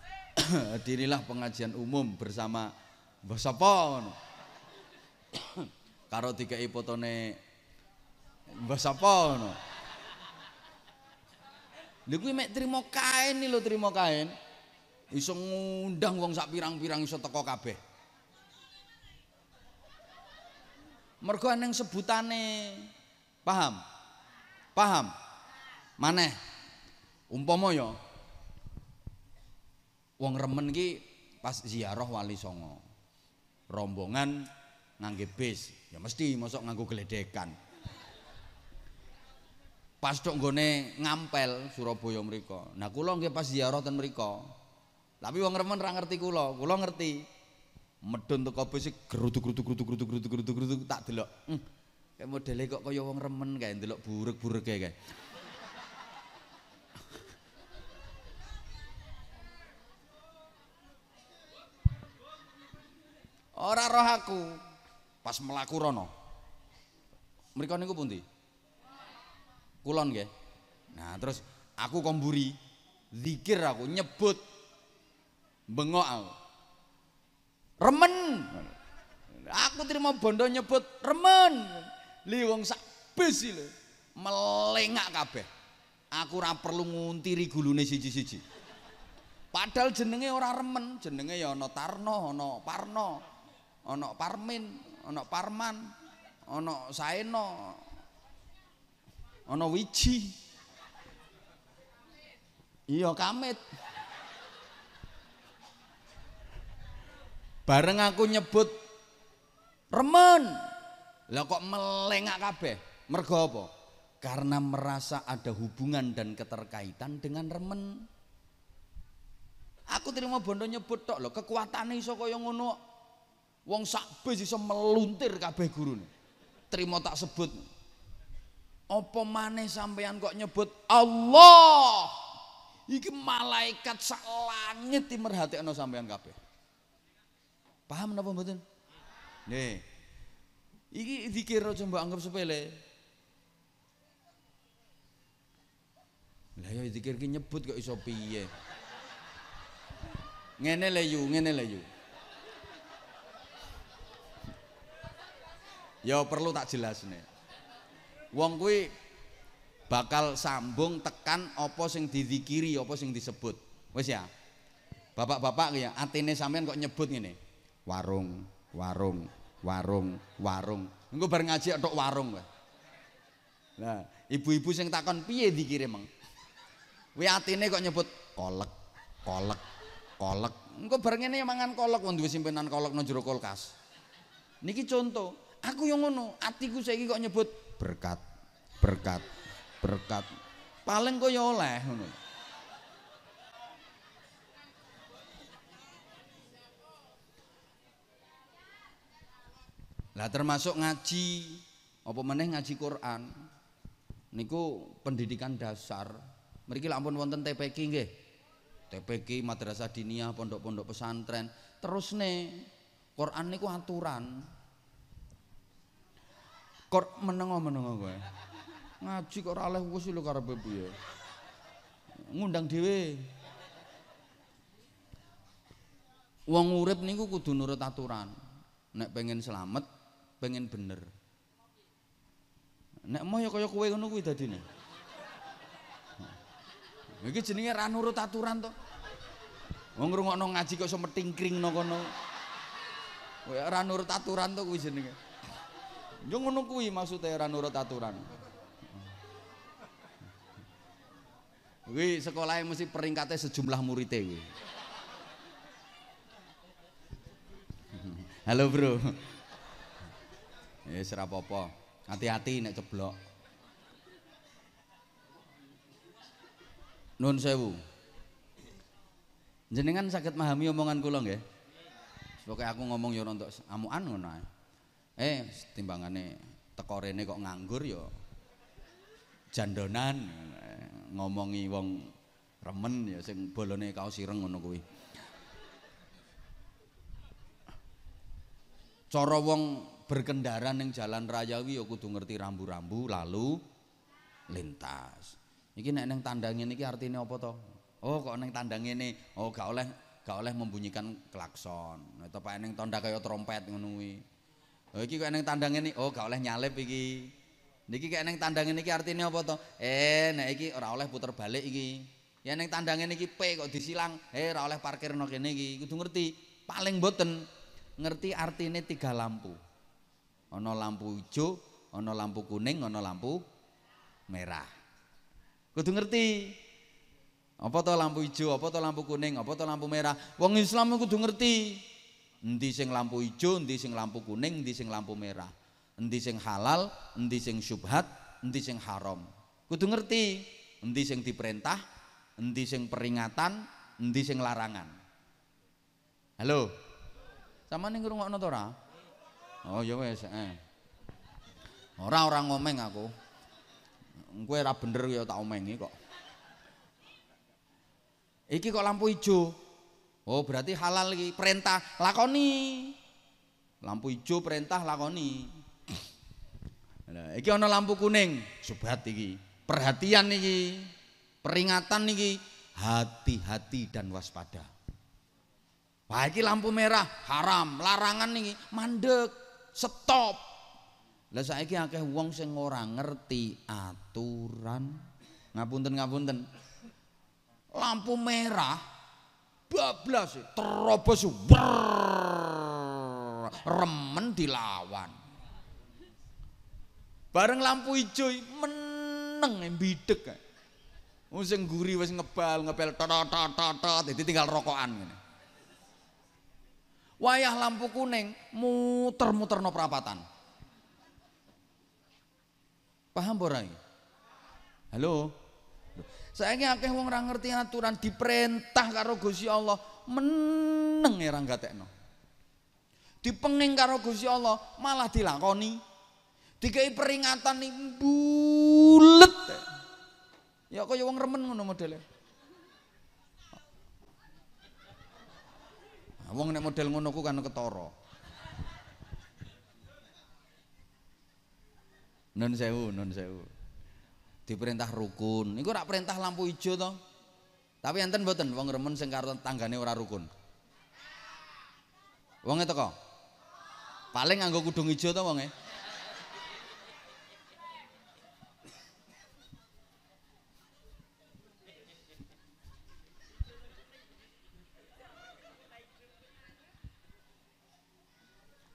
Dinilah pengajian umum bersama mbah sapa ngono. Karo dikeki fotone mbah sapa ngono. Lha kuwi mek trimo kain iki lho trimo kain. Iso ngundang wong sak pirang-pirang iso teko kabeh. mergo ning sebutane paham paham maneh umpama ya wong remen ki pas ziarah wali songo rombongan ngangge bis ya mesti mosok nganggo geledekan pas tok gone ngampel Surabaya mereka nah kula nggih pas ziarah ten mereka tapi wong remen ra ngerti kula kula ngerti medun teko bis gerutuk-gerutuk-gerutuk-gerutuk-gerutuk tak delok. Hmm. Kayak modele kok kaya wong remen kae delok burek-burek kae. Ora roh aku pas mlaku rono. Mriko niku pundi? Kulon nggih. Nah, terus aku komburi zikir aku nyebut bengok aku. remen aku terima bondo nyebut remen liwong sak bis melengak kabeh aku ora perlu nguntiri gulune siji-siji padahal jenenge ora remen jenenge ya ana Tarno ana Parno ana Parmin ana Parman ana Saeno ana Wiji iya Kamit Bareng aku nyebut remen. Lah kok melengak kabeh? Mergo apa? Karena merasa ada hubungan dan keterkaitan dengan remen. Aku terima bondo nyebut tok lho, kekuatane iso kaya ngono. Wong sak iso meluntir kabeh gurune. Terima tak sebut. Apa maneh sampean kok nyebut Allah? Iki malaikat sak langit merhatekno sampean kabeh. Paham napa mboten? Nggih. Iki zikir aja mbok anggap sepele. Lah ya zikir ki nyebut kok iso piye? Ngene le yu, ngene le yu. Ya perlu tak nih. Wong kuwi bakal sambung tekan apa sing dizikiri, apa sing disebut. Wis ya. Bapak-bapak ya, atine sampean kok nyebut ngene warung, warung, warung, warung. Engko bar ngaji tok warung kowe. Nah, ibu-ibu sing takon piye dikirim, Mang? Kuwi atine kok nyebut kolek, kolek, kolek. Engko bar ngene ya mangan kolek wong duwe simpenan kolek nang jero kulkas. Niki contoh, aku yang ngono, atiku saiki kok nyebut berkat, berkat, berkat. Paling kaya oleh ngono. Nah termasuk ngaji apa meneh ngaji Quran niku pendidikan dasar. Mriki lampun wonten TPQ nggih. TPQ Madrasah Diniyah pondok-pondok pesantren. Terus nih Quran niku aturan. Kor menengo-menengo kowe. Ngaji kok ora oleh wis lho karepe piye. Ngundang dhewe. Wong urip niku kudu nurut aturan. Nek pengen selamat pengen bener. Nek mau ya kaya kowe ngono kuwi dadine. Iki jenenge ra nurut aturan to. Wong ngrungokno ngaji kok iso metingkring nang kono. Kowe ra nurut aturan to kuwi jenenge. Yo ngono kuwi maksude ra nurut aturan. Kuwi sekolah mesti peringkatnya sejumlah murid kuwi. Halo bro. Eh, apa-apa. Hati-hati nek ceblok. Nun sewu. Jenengan sakit memahami omongan kula nggih? Pokoke aku ngomong yo untuk amukan ngono ae. Eh, timbangane teko rene kok nganggur yo. Jandonan eh, ngomongi wong remen ya sing bolone kaos ireng ngono kuwi. Cara wong berkendara neng jalan raya kuwi ya ngerti rambu-rambu lalu lintas. ini nek neng tandang ini artinya apa toh? Oh, kok neng tandang ini? Oh, gak oleh gak oleh membunyikan klakson. Atau nah, pak neng tanda kaya trompet ngono Oh, iki kok neng tandang ini? Oh, gak oleh nyalep iki. Niki nah, kayak neng tandang ini artinya apa toh? Eh, nek iki ora oleh puter balik iki. Ya neng tandang ini P kok disilang. Eh, ora oleh parkir no ini iki. Kudu ngerti. Paling boten ngerti artinya tiga lampu. Ana lampu hijau ana lampu kuning, ana lampu merah. Kudu ngerti. Apa to lampu hijau apa to lampu kuning, apa to lampu merah? Wong Islam kudu ngerti. Endi sing lampu hijau endi sing lampu kuning, endi sing lampu merah. Endi sing halal, endi sing syubhat, endi sing haram. Kudu ngerti endi sing diperintah, endi sing peringatan, endi sing larangan. Halo. Sama nih ngrungokno to ora? Oh ya wis, eh. Orang orang ngomeng aku. Gue ora bener ya tak omengi kok. Iki kok lampu hijau. Oh, berarti halal iki perintah lakoni. Lampu hijau perintah lakoni. Nah, iki ana lampu kuning, subhat iki. Perhatian iki. Peringatan iki hati-hati dan waspada. Wah, iki lampu merah haram, larangan iki mandek. stop. Lah saiki akeh wong sing ora ngerti aturan. Ngapunten ngapunten. Lampu merah bablas terobos brrr, remen dilawan. Bareng lampu ijo meneng e, bidek e. Wong sing guri wis ngebal ngepel tot tot tot tinggal rokokan ngene. Wayah lampu kuning muter-muter no perapatan. Paham borai? Halo? Saiki akeh wong orang ngerti aturan diperintah karo gusi Allah, meneng ya ora gatekno. Dipenging karo gusi Allah malah dilakoni. Dikai peringatan nih bulet. Ya kaya wong remen ngono modelnya Nah, wong nek model ngono ku kan ketara nun sewu nun sewu diperintah rukun niku rak perintah lampu ijo to tapi enten mboten wong remen sing karo tanggane ora rukun wonge teko paling nganggo kudung ijo to wonge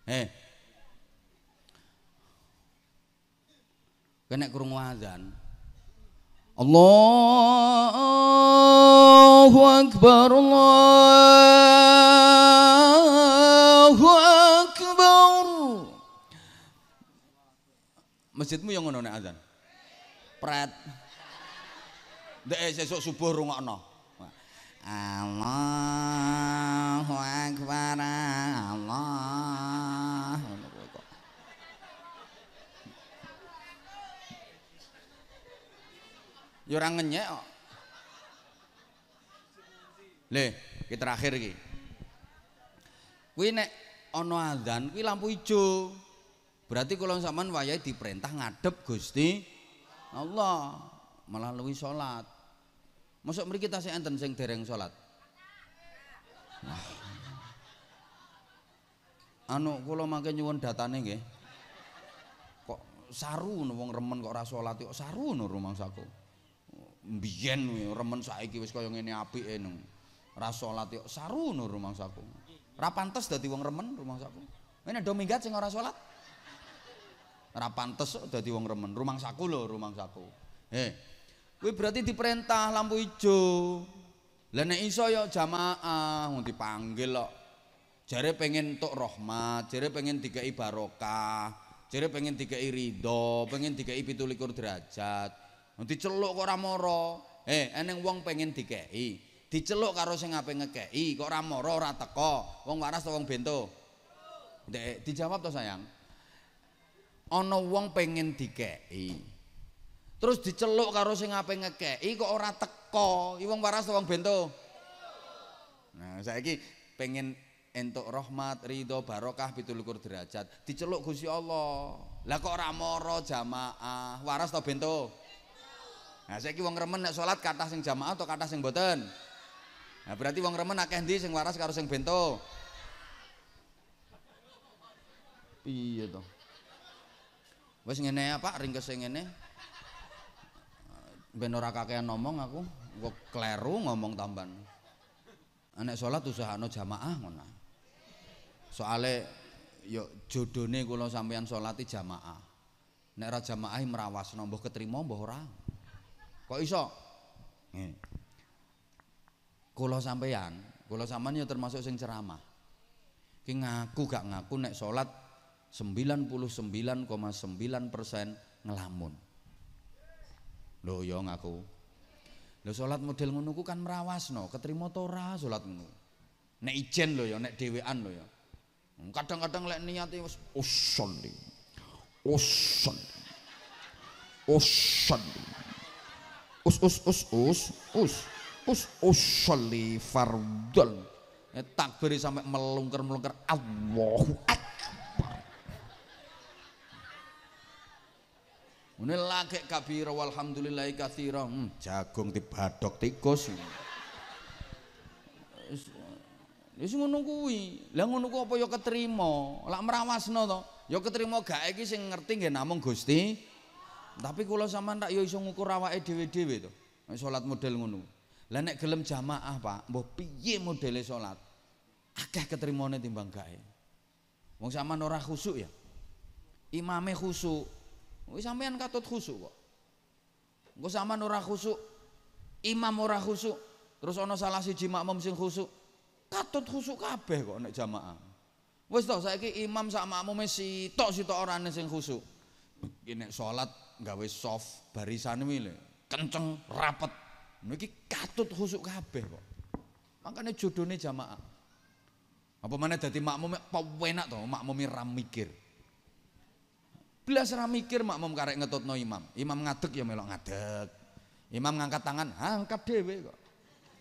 Eh. Kena kurung azan. Allahu akbar Allahu akbar. Masjidmu yang ngono nek azan. Pret. Ndek eh, sesuk subuh rungokno. Allahu Akbar Allah Ya ora ngenyek kok. Le, iki terakhir iki. Kuwi nek ono azan kuwi lampu hijau, Berarti kula sampean wayahe diperintah ngadep Gusti Allah melalui sholat. Masuk beri kita tasih enten sing dereng sholat. Wah. Anu kula mangke nyuwun datane nggih. Kok saru wong remen kok ora salat kok saru rumang saku mbiyen remen saiki wis kaya ngene apike nang ra salat yo saru nur rumangsaku ra pantes dadi wong remen rumangsaku ngene do minggat sing ora salat ra pantes dadi wong remen rumangsaku lho rumangsaku he eh, kuwi berarti diperintah lampu ijo lah nek iso yo jamaah dipanggil kok jare pengen tok rahmat jare pengen dikai barokah jare pengen dikai ridho pengen dikai 17 derajat Diceluk kok ora mara. Eh, eneng wong pengen dikeki. Diceluk karo sing ape ngekeki, kok ora mara ora teko. Wong waras to wong bento? Dek, dijawab to sayang. Ana wong pengen dikeki. Terus diceluk karo sing ape ngekeki, kok ora teko. I wong waras to wong bento? Nah, saiki pengen entuk rahmat, ridho, barokah, pitulukur derajat diceluk Gusti Allah. Lah kok ora mara jamaah, waras to bento? Nah, saya kira wong remen nak sholat kata sing jamaah atau kata sing boten? Nah, berarti wong remen akeh di sing waras karo sing bento? iya to? wes ngene ya, Pak, ringkes ngene. Ben ora kakean ngomong aku, kok kleru ngomong tambahan. Nah, nek salat usahano jamaah ngono. Soale yo jodone kula sampeyan sholati jamaah. Nek ora jamaah merawasno mbah ketrima mbah orang Kok iso? Ngene. Kula sampeyan, kula sampean ya termasuk sing ceramah. Ki ngaku gak ngaku nek salat 99,9% ngelamun. Lho yo ngaku. Lho salat model ngono ku kan merawasno, ketrima ta ora salat ngono. Nek ijen lho ya, nek dhewean lho ya. Kadang-kadang lek niate wis usul. Usul us us us us us us soli fardhon eh, takbir sampai melungker-melungker Allahu akbar Ini lagi kabira walhamdulillahi kathira hmm, jagung dibadok tikus Wis ngono kuwi. Lah ngono apa ya keterima, lah mrawasno to. Ya keterima gak iki sing ngerti nggih namung Gusti tapi kalau sama tak yoi ya iso ngukur awake dhewe-dhewe to. Salat model ngono. Lah nek gelem jamaah, Pak, mbah piye modele salat? Akeh keterimone timbang gae. Wong sama ora khusuk ya. Imame khusuk. Wis sampean katut khusuk kok. Engko sama ora khusuk, imam ora khusuk, terus ana salah siji makmum sing khusuk. Katut khusuk kabeh kok nek jamaah. Wis saya saiki imam sak makmume sitok sitok orane sing khusuk. Iki nek salat gawe soft barisan wile kenceng rapet niki katut husuk kabeh kok makanya jodohnya jamaah apa mana jadi makmum penak tuh makmum ram mikir belas ram mikir makmum karek no imam imam ngadeg ya melok ngadeg imam ngangkat tangan angkat dewe kok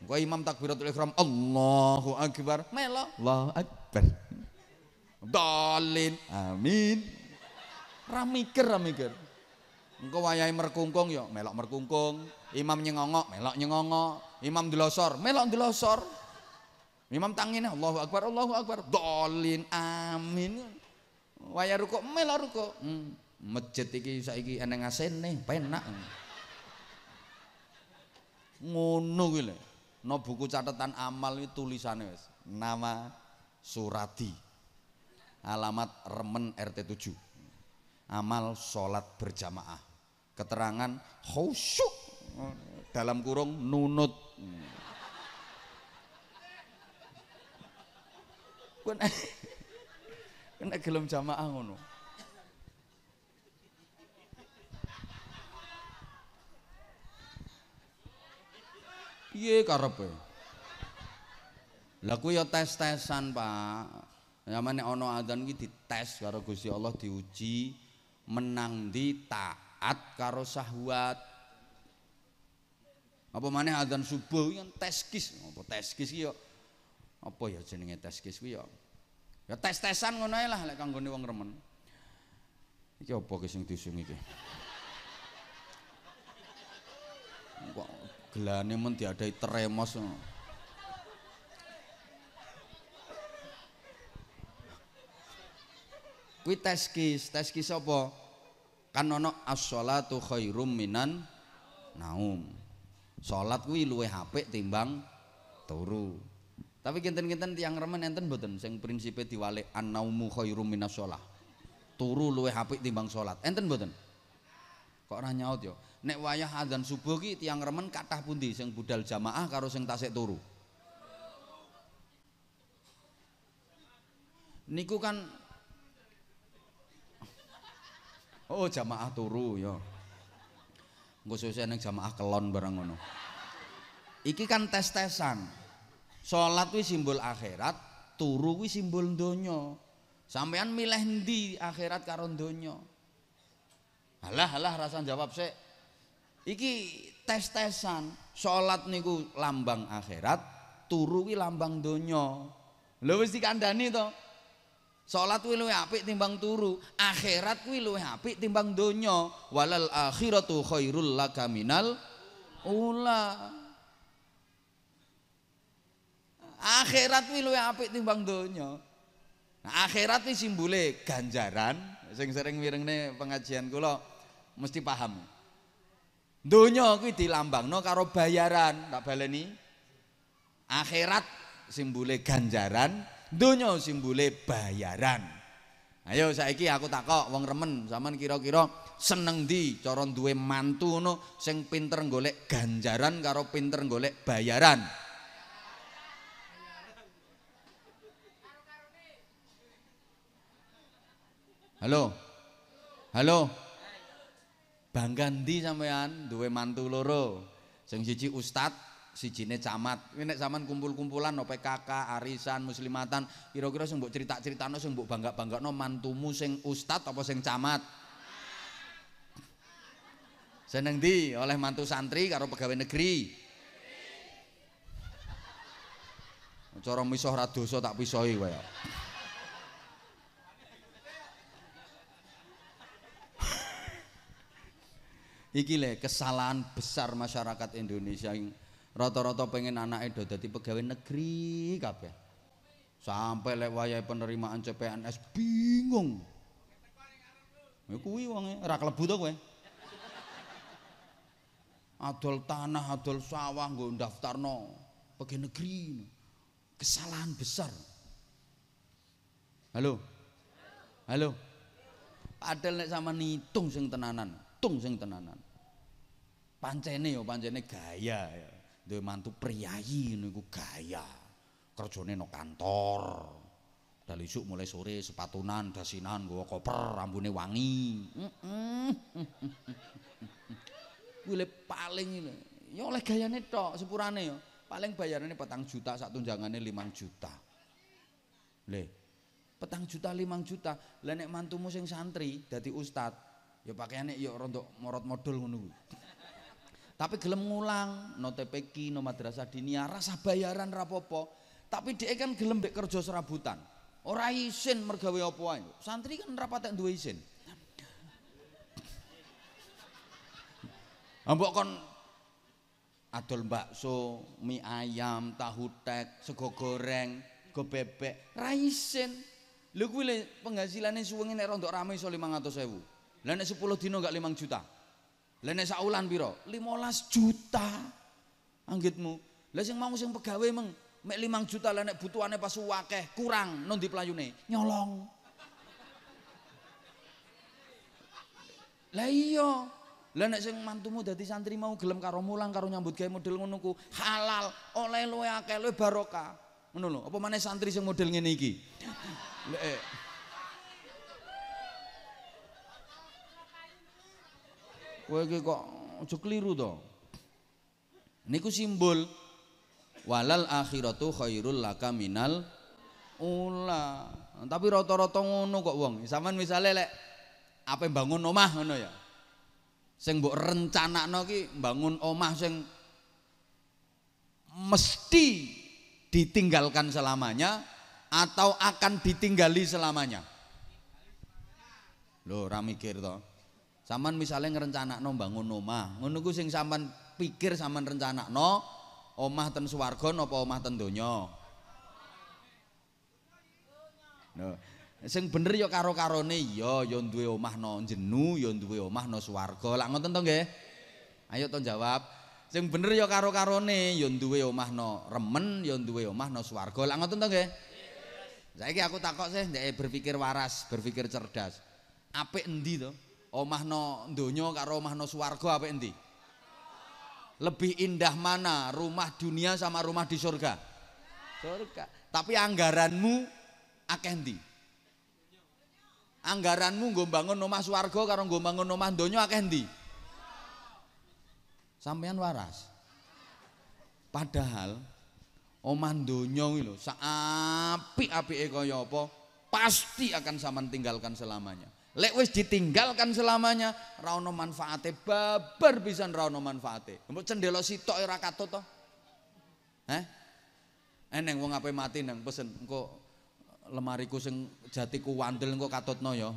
gua imam takbiratul ikhram Allahu akbar melo Allahu akbar dalin amin ramikir ramikir Engko wayahe merkungkung yo melok merkungkung, imam nyengongok melok nyengongok, imam dilosor melok dilosor Imam tangine Allahu Akbar Allahu Akbar dolin amin. Wayah ruko melok ruko. Hmm. Masjid iki saiki eneng asene penak. Ngono kuwi lho. No buku catatan amal itu tulisannya Nama surati Alamat Remen RT 7. Amal sholat berjamaah keterangan khusyuk dalam kurung nunut kena kena gelem jamaah ngono piye karepe lah kuwi ya tes-tesan Pak Zaman ono adzan iki dites karo Gusti Allah diuji menang di tak taat karo sahwat apa mana adzan subuh yang teskis apa teskis ki yo apa ya jenenge teskis kuwi yo ya tes-tesan ngono lah lek kanggone wong remen iki apa ki sing disung iki kok gelane men diadai teremos kuwi teskis teskis apa kan ono as salatu khairum minan naum sholat kuwi luwe apik timbang turu tapi kinten-kinten tiang remen enten boten sing prinsipe diwale an-naumu khairum minas sholah turu luwe apik timbang sholat enten boten kok ora nyaut yo nek wayah azan subuh ki tiang remen kathah pundi sing budal jamaah karo sing tasik turu niku kan Oh, jamaah turu ya. Khususnya yang jamaah kelon barang ngono. Iki kan tes-tesan. Salat kuwi simbol akhirat, turu kuwi simbol donya. Sampean milih ndi akhirat karo donya? Alah, alah rasa jawab sik. Iki tes-tesan. Salat niku lambang akhirat, turu kuwi lambang donya. Lho mesti dikandani to. Salat kuwi luwih apik timbang turu, akhirat kuwi luwih apik timbang donya. Walal akhiratu khairul laka minal ula. Akhirat kuwi luwih apik timbang donya. Nah, akhirat kuwi simbole ganjaran sing sering mirengne pengajian kula mesti paham. Donya kuwi dilambangno karo bayaran, tak baleni. Akhirat simbole ganjaran, Dunia simbole bayaran. Ayo saiki aku takok wong remen zaman kira-kira seneng di coron duwe mantu ngono sing pinter golek ganjaran karo pinter golek bayaran. Halo. Halo. Bangga ndi sampean duwe mantu loro. Sing siji ustad, si jine camat. ini nek kumpul-kumpulan no PKK, arisan, muslimatan, kira-kira sing mbok cerita cerita no sing mbok bangga bangga no mantumu sing ustad apa sing camat? Seneng di oleh mantu santri karo pegawai negeri. corong misoh radoso dosa tak pisahi kowe. Iki le kesalahan besar masyarakat Indonesia yang rata-rata pengen anak itu jadi pegawai negeri kabeh sampai lewat penerimaan CPNS bingung ya kuwi wonge ora klebu to kowe adol tanah adol sawah nggo daftarno pegawai negeri kesalahan besar halo halo padahal nek sama nitung sing tenanan tung sing tenanan pancene yo pancene gaya ya dhewe mantu priayi niku gaya kerjane nang kantor dari isuk mulai sore sepatunan dasinan gua koper rambune wangi wile paling ini ya oleh gayane tok sepurane ya paling bayarannya petang juta saat tunjangannya limang juta le petang juta limang juta lenek mantumu sing santri dadi ustad ya pakaiannya ya rontok morot modul menunggu Tapi gelem ngulang, no TPK, no madrasah dinia, ya, rasa bayaran rapopo. Tapi dia kan gelem bek kerja serabutan. Ora isin mergawe apa Santri kan rapat patek duwe isin. Ambok kon adol bakso, mie ayam, tahu tek, sego goreng, go bebek, ra isin. Lho kuwi suwengin suwengi nek rondok rame iso 500.000. lha nek 10 dino gak 5 juta. Lene saulan piro? 15 juta. Anggitmu. Lah sing mau sing pegawe meng mek 5 juta lah nek butuhane pas akeh kurang nang ndi playune? Nyolong. Lah iya. Lah nek sing mantumu dadi santri mau gelem karo mulang karo nyambut gawe model ngono ku halal oleh luwe akeh luwe barokah. Ngono lho. Apa santri sing model ngene iki? Eh. Kowe iki kok aja keliru to. Niku simbol walal akhiratu khairul laka minal ula. Tapi rata-rata ngono kok wong. Saman misale lek ape bangun omah ngono ya. Sing mbok rencanakno ki bangun omah sing mesti ditinggalkan selamanya atau akan ditinggali selamanya. Loh, ra mikir toh. Saman misalnya ngerencana no bangun omah, ngono ku sing saman pikir saman rencana no omah ten swarga apa omah ten donya. No. Sing bener ya karo-karone ya ya duwe omah no jenu, ya duwe omah no swarga. Lah ngoten to nggih? Ayo to jawab. Sing bener ya karo-karone ya duwe omah no remen, ya duwe omah no swarga. Lah ngoten to nggih? Saiki aku takok sih ndek berpikir waras, berpikir cerdas. Apik endi to? omahno dunyo karo omahno suwargo apa endi? Lebih indah mana rumah dunia sama rumah di surga? Surga. Tapi anggaranmu akeh enti? Anggaranmu nggo bangun omah suwargo karo nggo bangun omah dunyo akeh enti? Sampean waras. Padahal omah dunyo kuwi sapi api apike kaya apa, pasti akan saman tinggalkan selamanya. Lek wis ditinggalkan selamanya, ra ono manfaate, babar pisan ra ono manfaate. Mbok cendela sitok ora katut to. Heh. Eneng eh, wong ape mati nang pesen engko lemariku sing jatiku wandel engko katutno ya.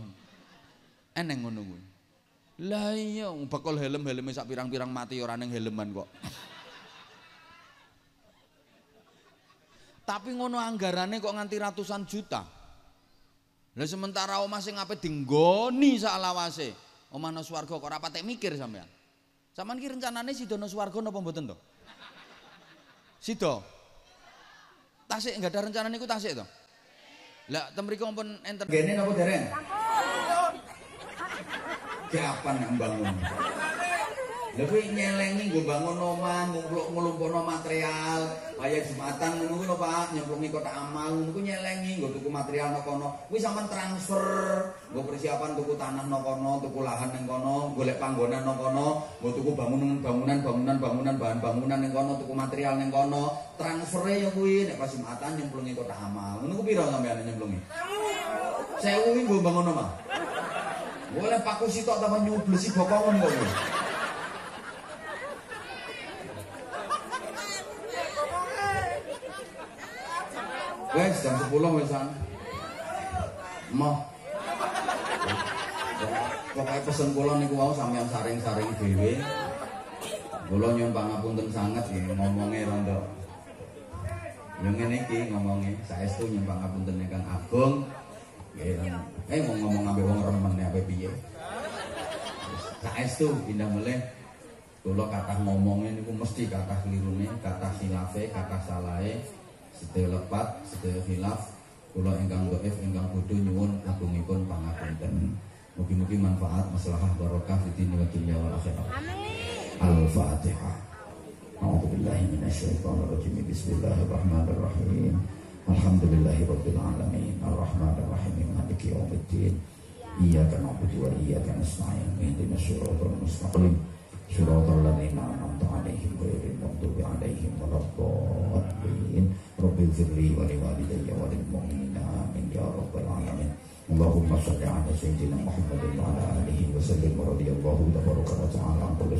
Eneng eh, ngono kuwi. Lah iya bakal helm-helme sak pirang-pirang mati ora ning helman kok. Tapi ngono anggarane kok nganti ratusan juta. Lah sementara omah sing ape dinggoni sak lawase. Omah nang swarga kok ora patek mikir sampean. Sampean ki rencanane sida nang swarga napa mboten to? Sida. Tasik enggak ada rencana niku tasik to? Lah temriku ampun enten. Gene napa dereng? Kapan Lebih nyeleng nih gue bangun omah, ngumpul ngumpul material, bayar jumatan nunggu lo pak, nyemplung nih kota amal, nunggu nyeleng nih gue tuku material no kono, gue sama transfer, gue persiapan tuku tanah no kono, tuku lahan neng kono, gue lek panggonan no kono, gue tuku bangunan bangunan bangunan bangunan bahan bangunan neng kono, tuku material neng kono, transfer ya gue, nih pas jumatan nyemplung nih kota amal, nunggu biro sampai ada nyemplung nih, saya gue bangun omah. Boleh pakusi tok tambah nyublesi bokongan kok. Guys, jam 10 wis sana. Mah. Pokoke pesen kula niku wau sampeyan saring-saring dhewe. Kula nyuwun pangapunten sanget nggih ngomongne rondo. Yo ngene iki ngomongne, saestu nyuwun pangapunten ingkang agung. Nggih. Eh mau ngomong ambe wong remen nek ape piye. Saestu pindah meleh kula kata ngomongnya niku mesti kata kelirune, kata silafe, kata salahe, sedaya lepat sedaya hilaf, kula ingkang doif, ingkang budu nyuwun agungipun pangapunten mugi-mugi manfaat maslahah barokah di dunia wa dunya wal akhirah al-fatihah أعوذ بالله من الشيطان الرجيم بسم الله الرحمن الرحيم الحمد لله رب العالمين الرحمن الرحيم مالك يوم الدين إياك Surotol dan imam Untuk alaihim Kuyuri Untuk bi alaihim Walakotin Rabbil Zibri Wali wali daya Wali mu'min Amin Ya Rabbil Alamin Allahumma salli Muhammad Wa ala alihi wa sallim Wa radiyallahu Tabaraka wa ta'ala Ampul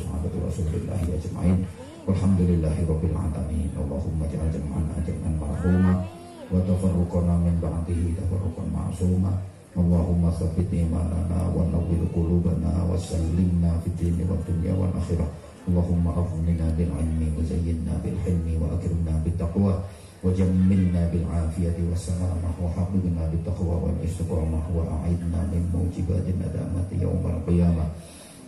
Alhamdulillahi Rabbil Alamin Allahumma ja'al jama'an Ajaman marhumah Wa tafarukona Min ba'atihi Allahumma thabbit imanana wa nawwir qulubana wa sallimna fid dini wad dunya wal akhirah Allahumma aghnina bil ilmi wa zayyinna bil hilmi wa akrimna bit taqwa wa jammilna bil afiyati wa salamah wa hablina bit taqwa wal istiqamah wa a'idna min mawjibatin nadamati yawmal qiyamah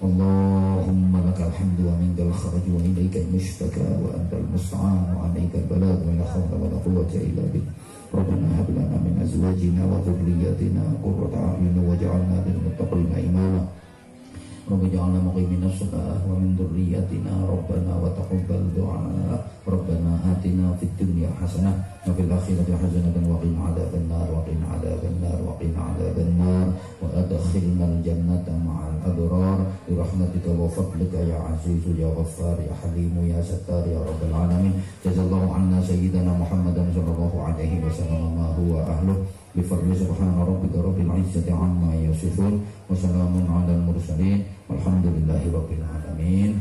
اللهم لك الحمد ومنك الخرج واليك المشتكى وانت المستعان وعليك البلاغ ولا حول ولا قوه الا بك ربنا هب لنا من أزواجنا وذرياتنا قرة أعين واجعلنا للمتقين إماما رب اجعلنا مقيمين الصلاة ومن ذريتنا ربنا وتقبل دعاء ربنا آتنا في الدنيا حسنة وفي الآخرة حسنة وقنا عذاب النار وقنا عذاب النار وقنا عذاب النار وأدخلنا الجنة مع الأبرار برحمتك وفضلك يا عزيز يا غفار يا حليم يا ستار يا رب العالمين جزا الله عنا سيدنا محمدا صلى الله عليه وسلم ما هو أهله بفضل سبحان ربك رب العزة عما يصفون وسلام على المرسلين والحمد لله رب العالمين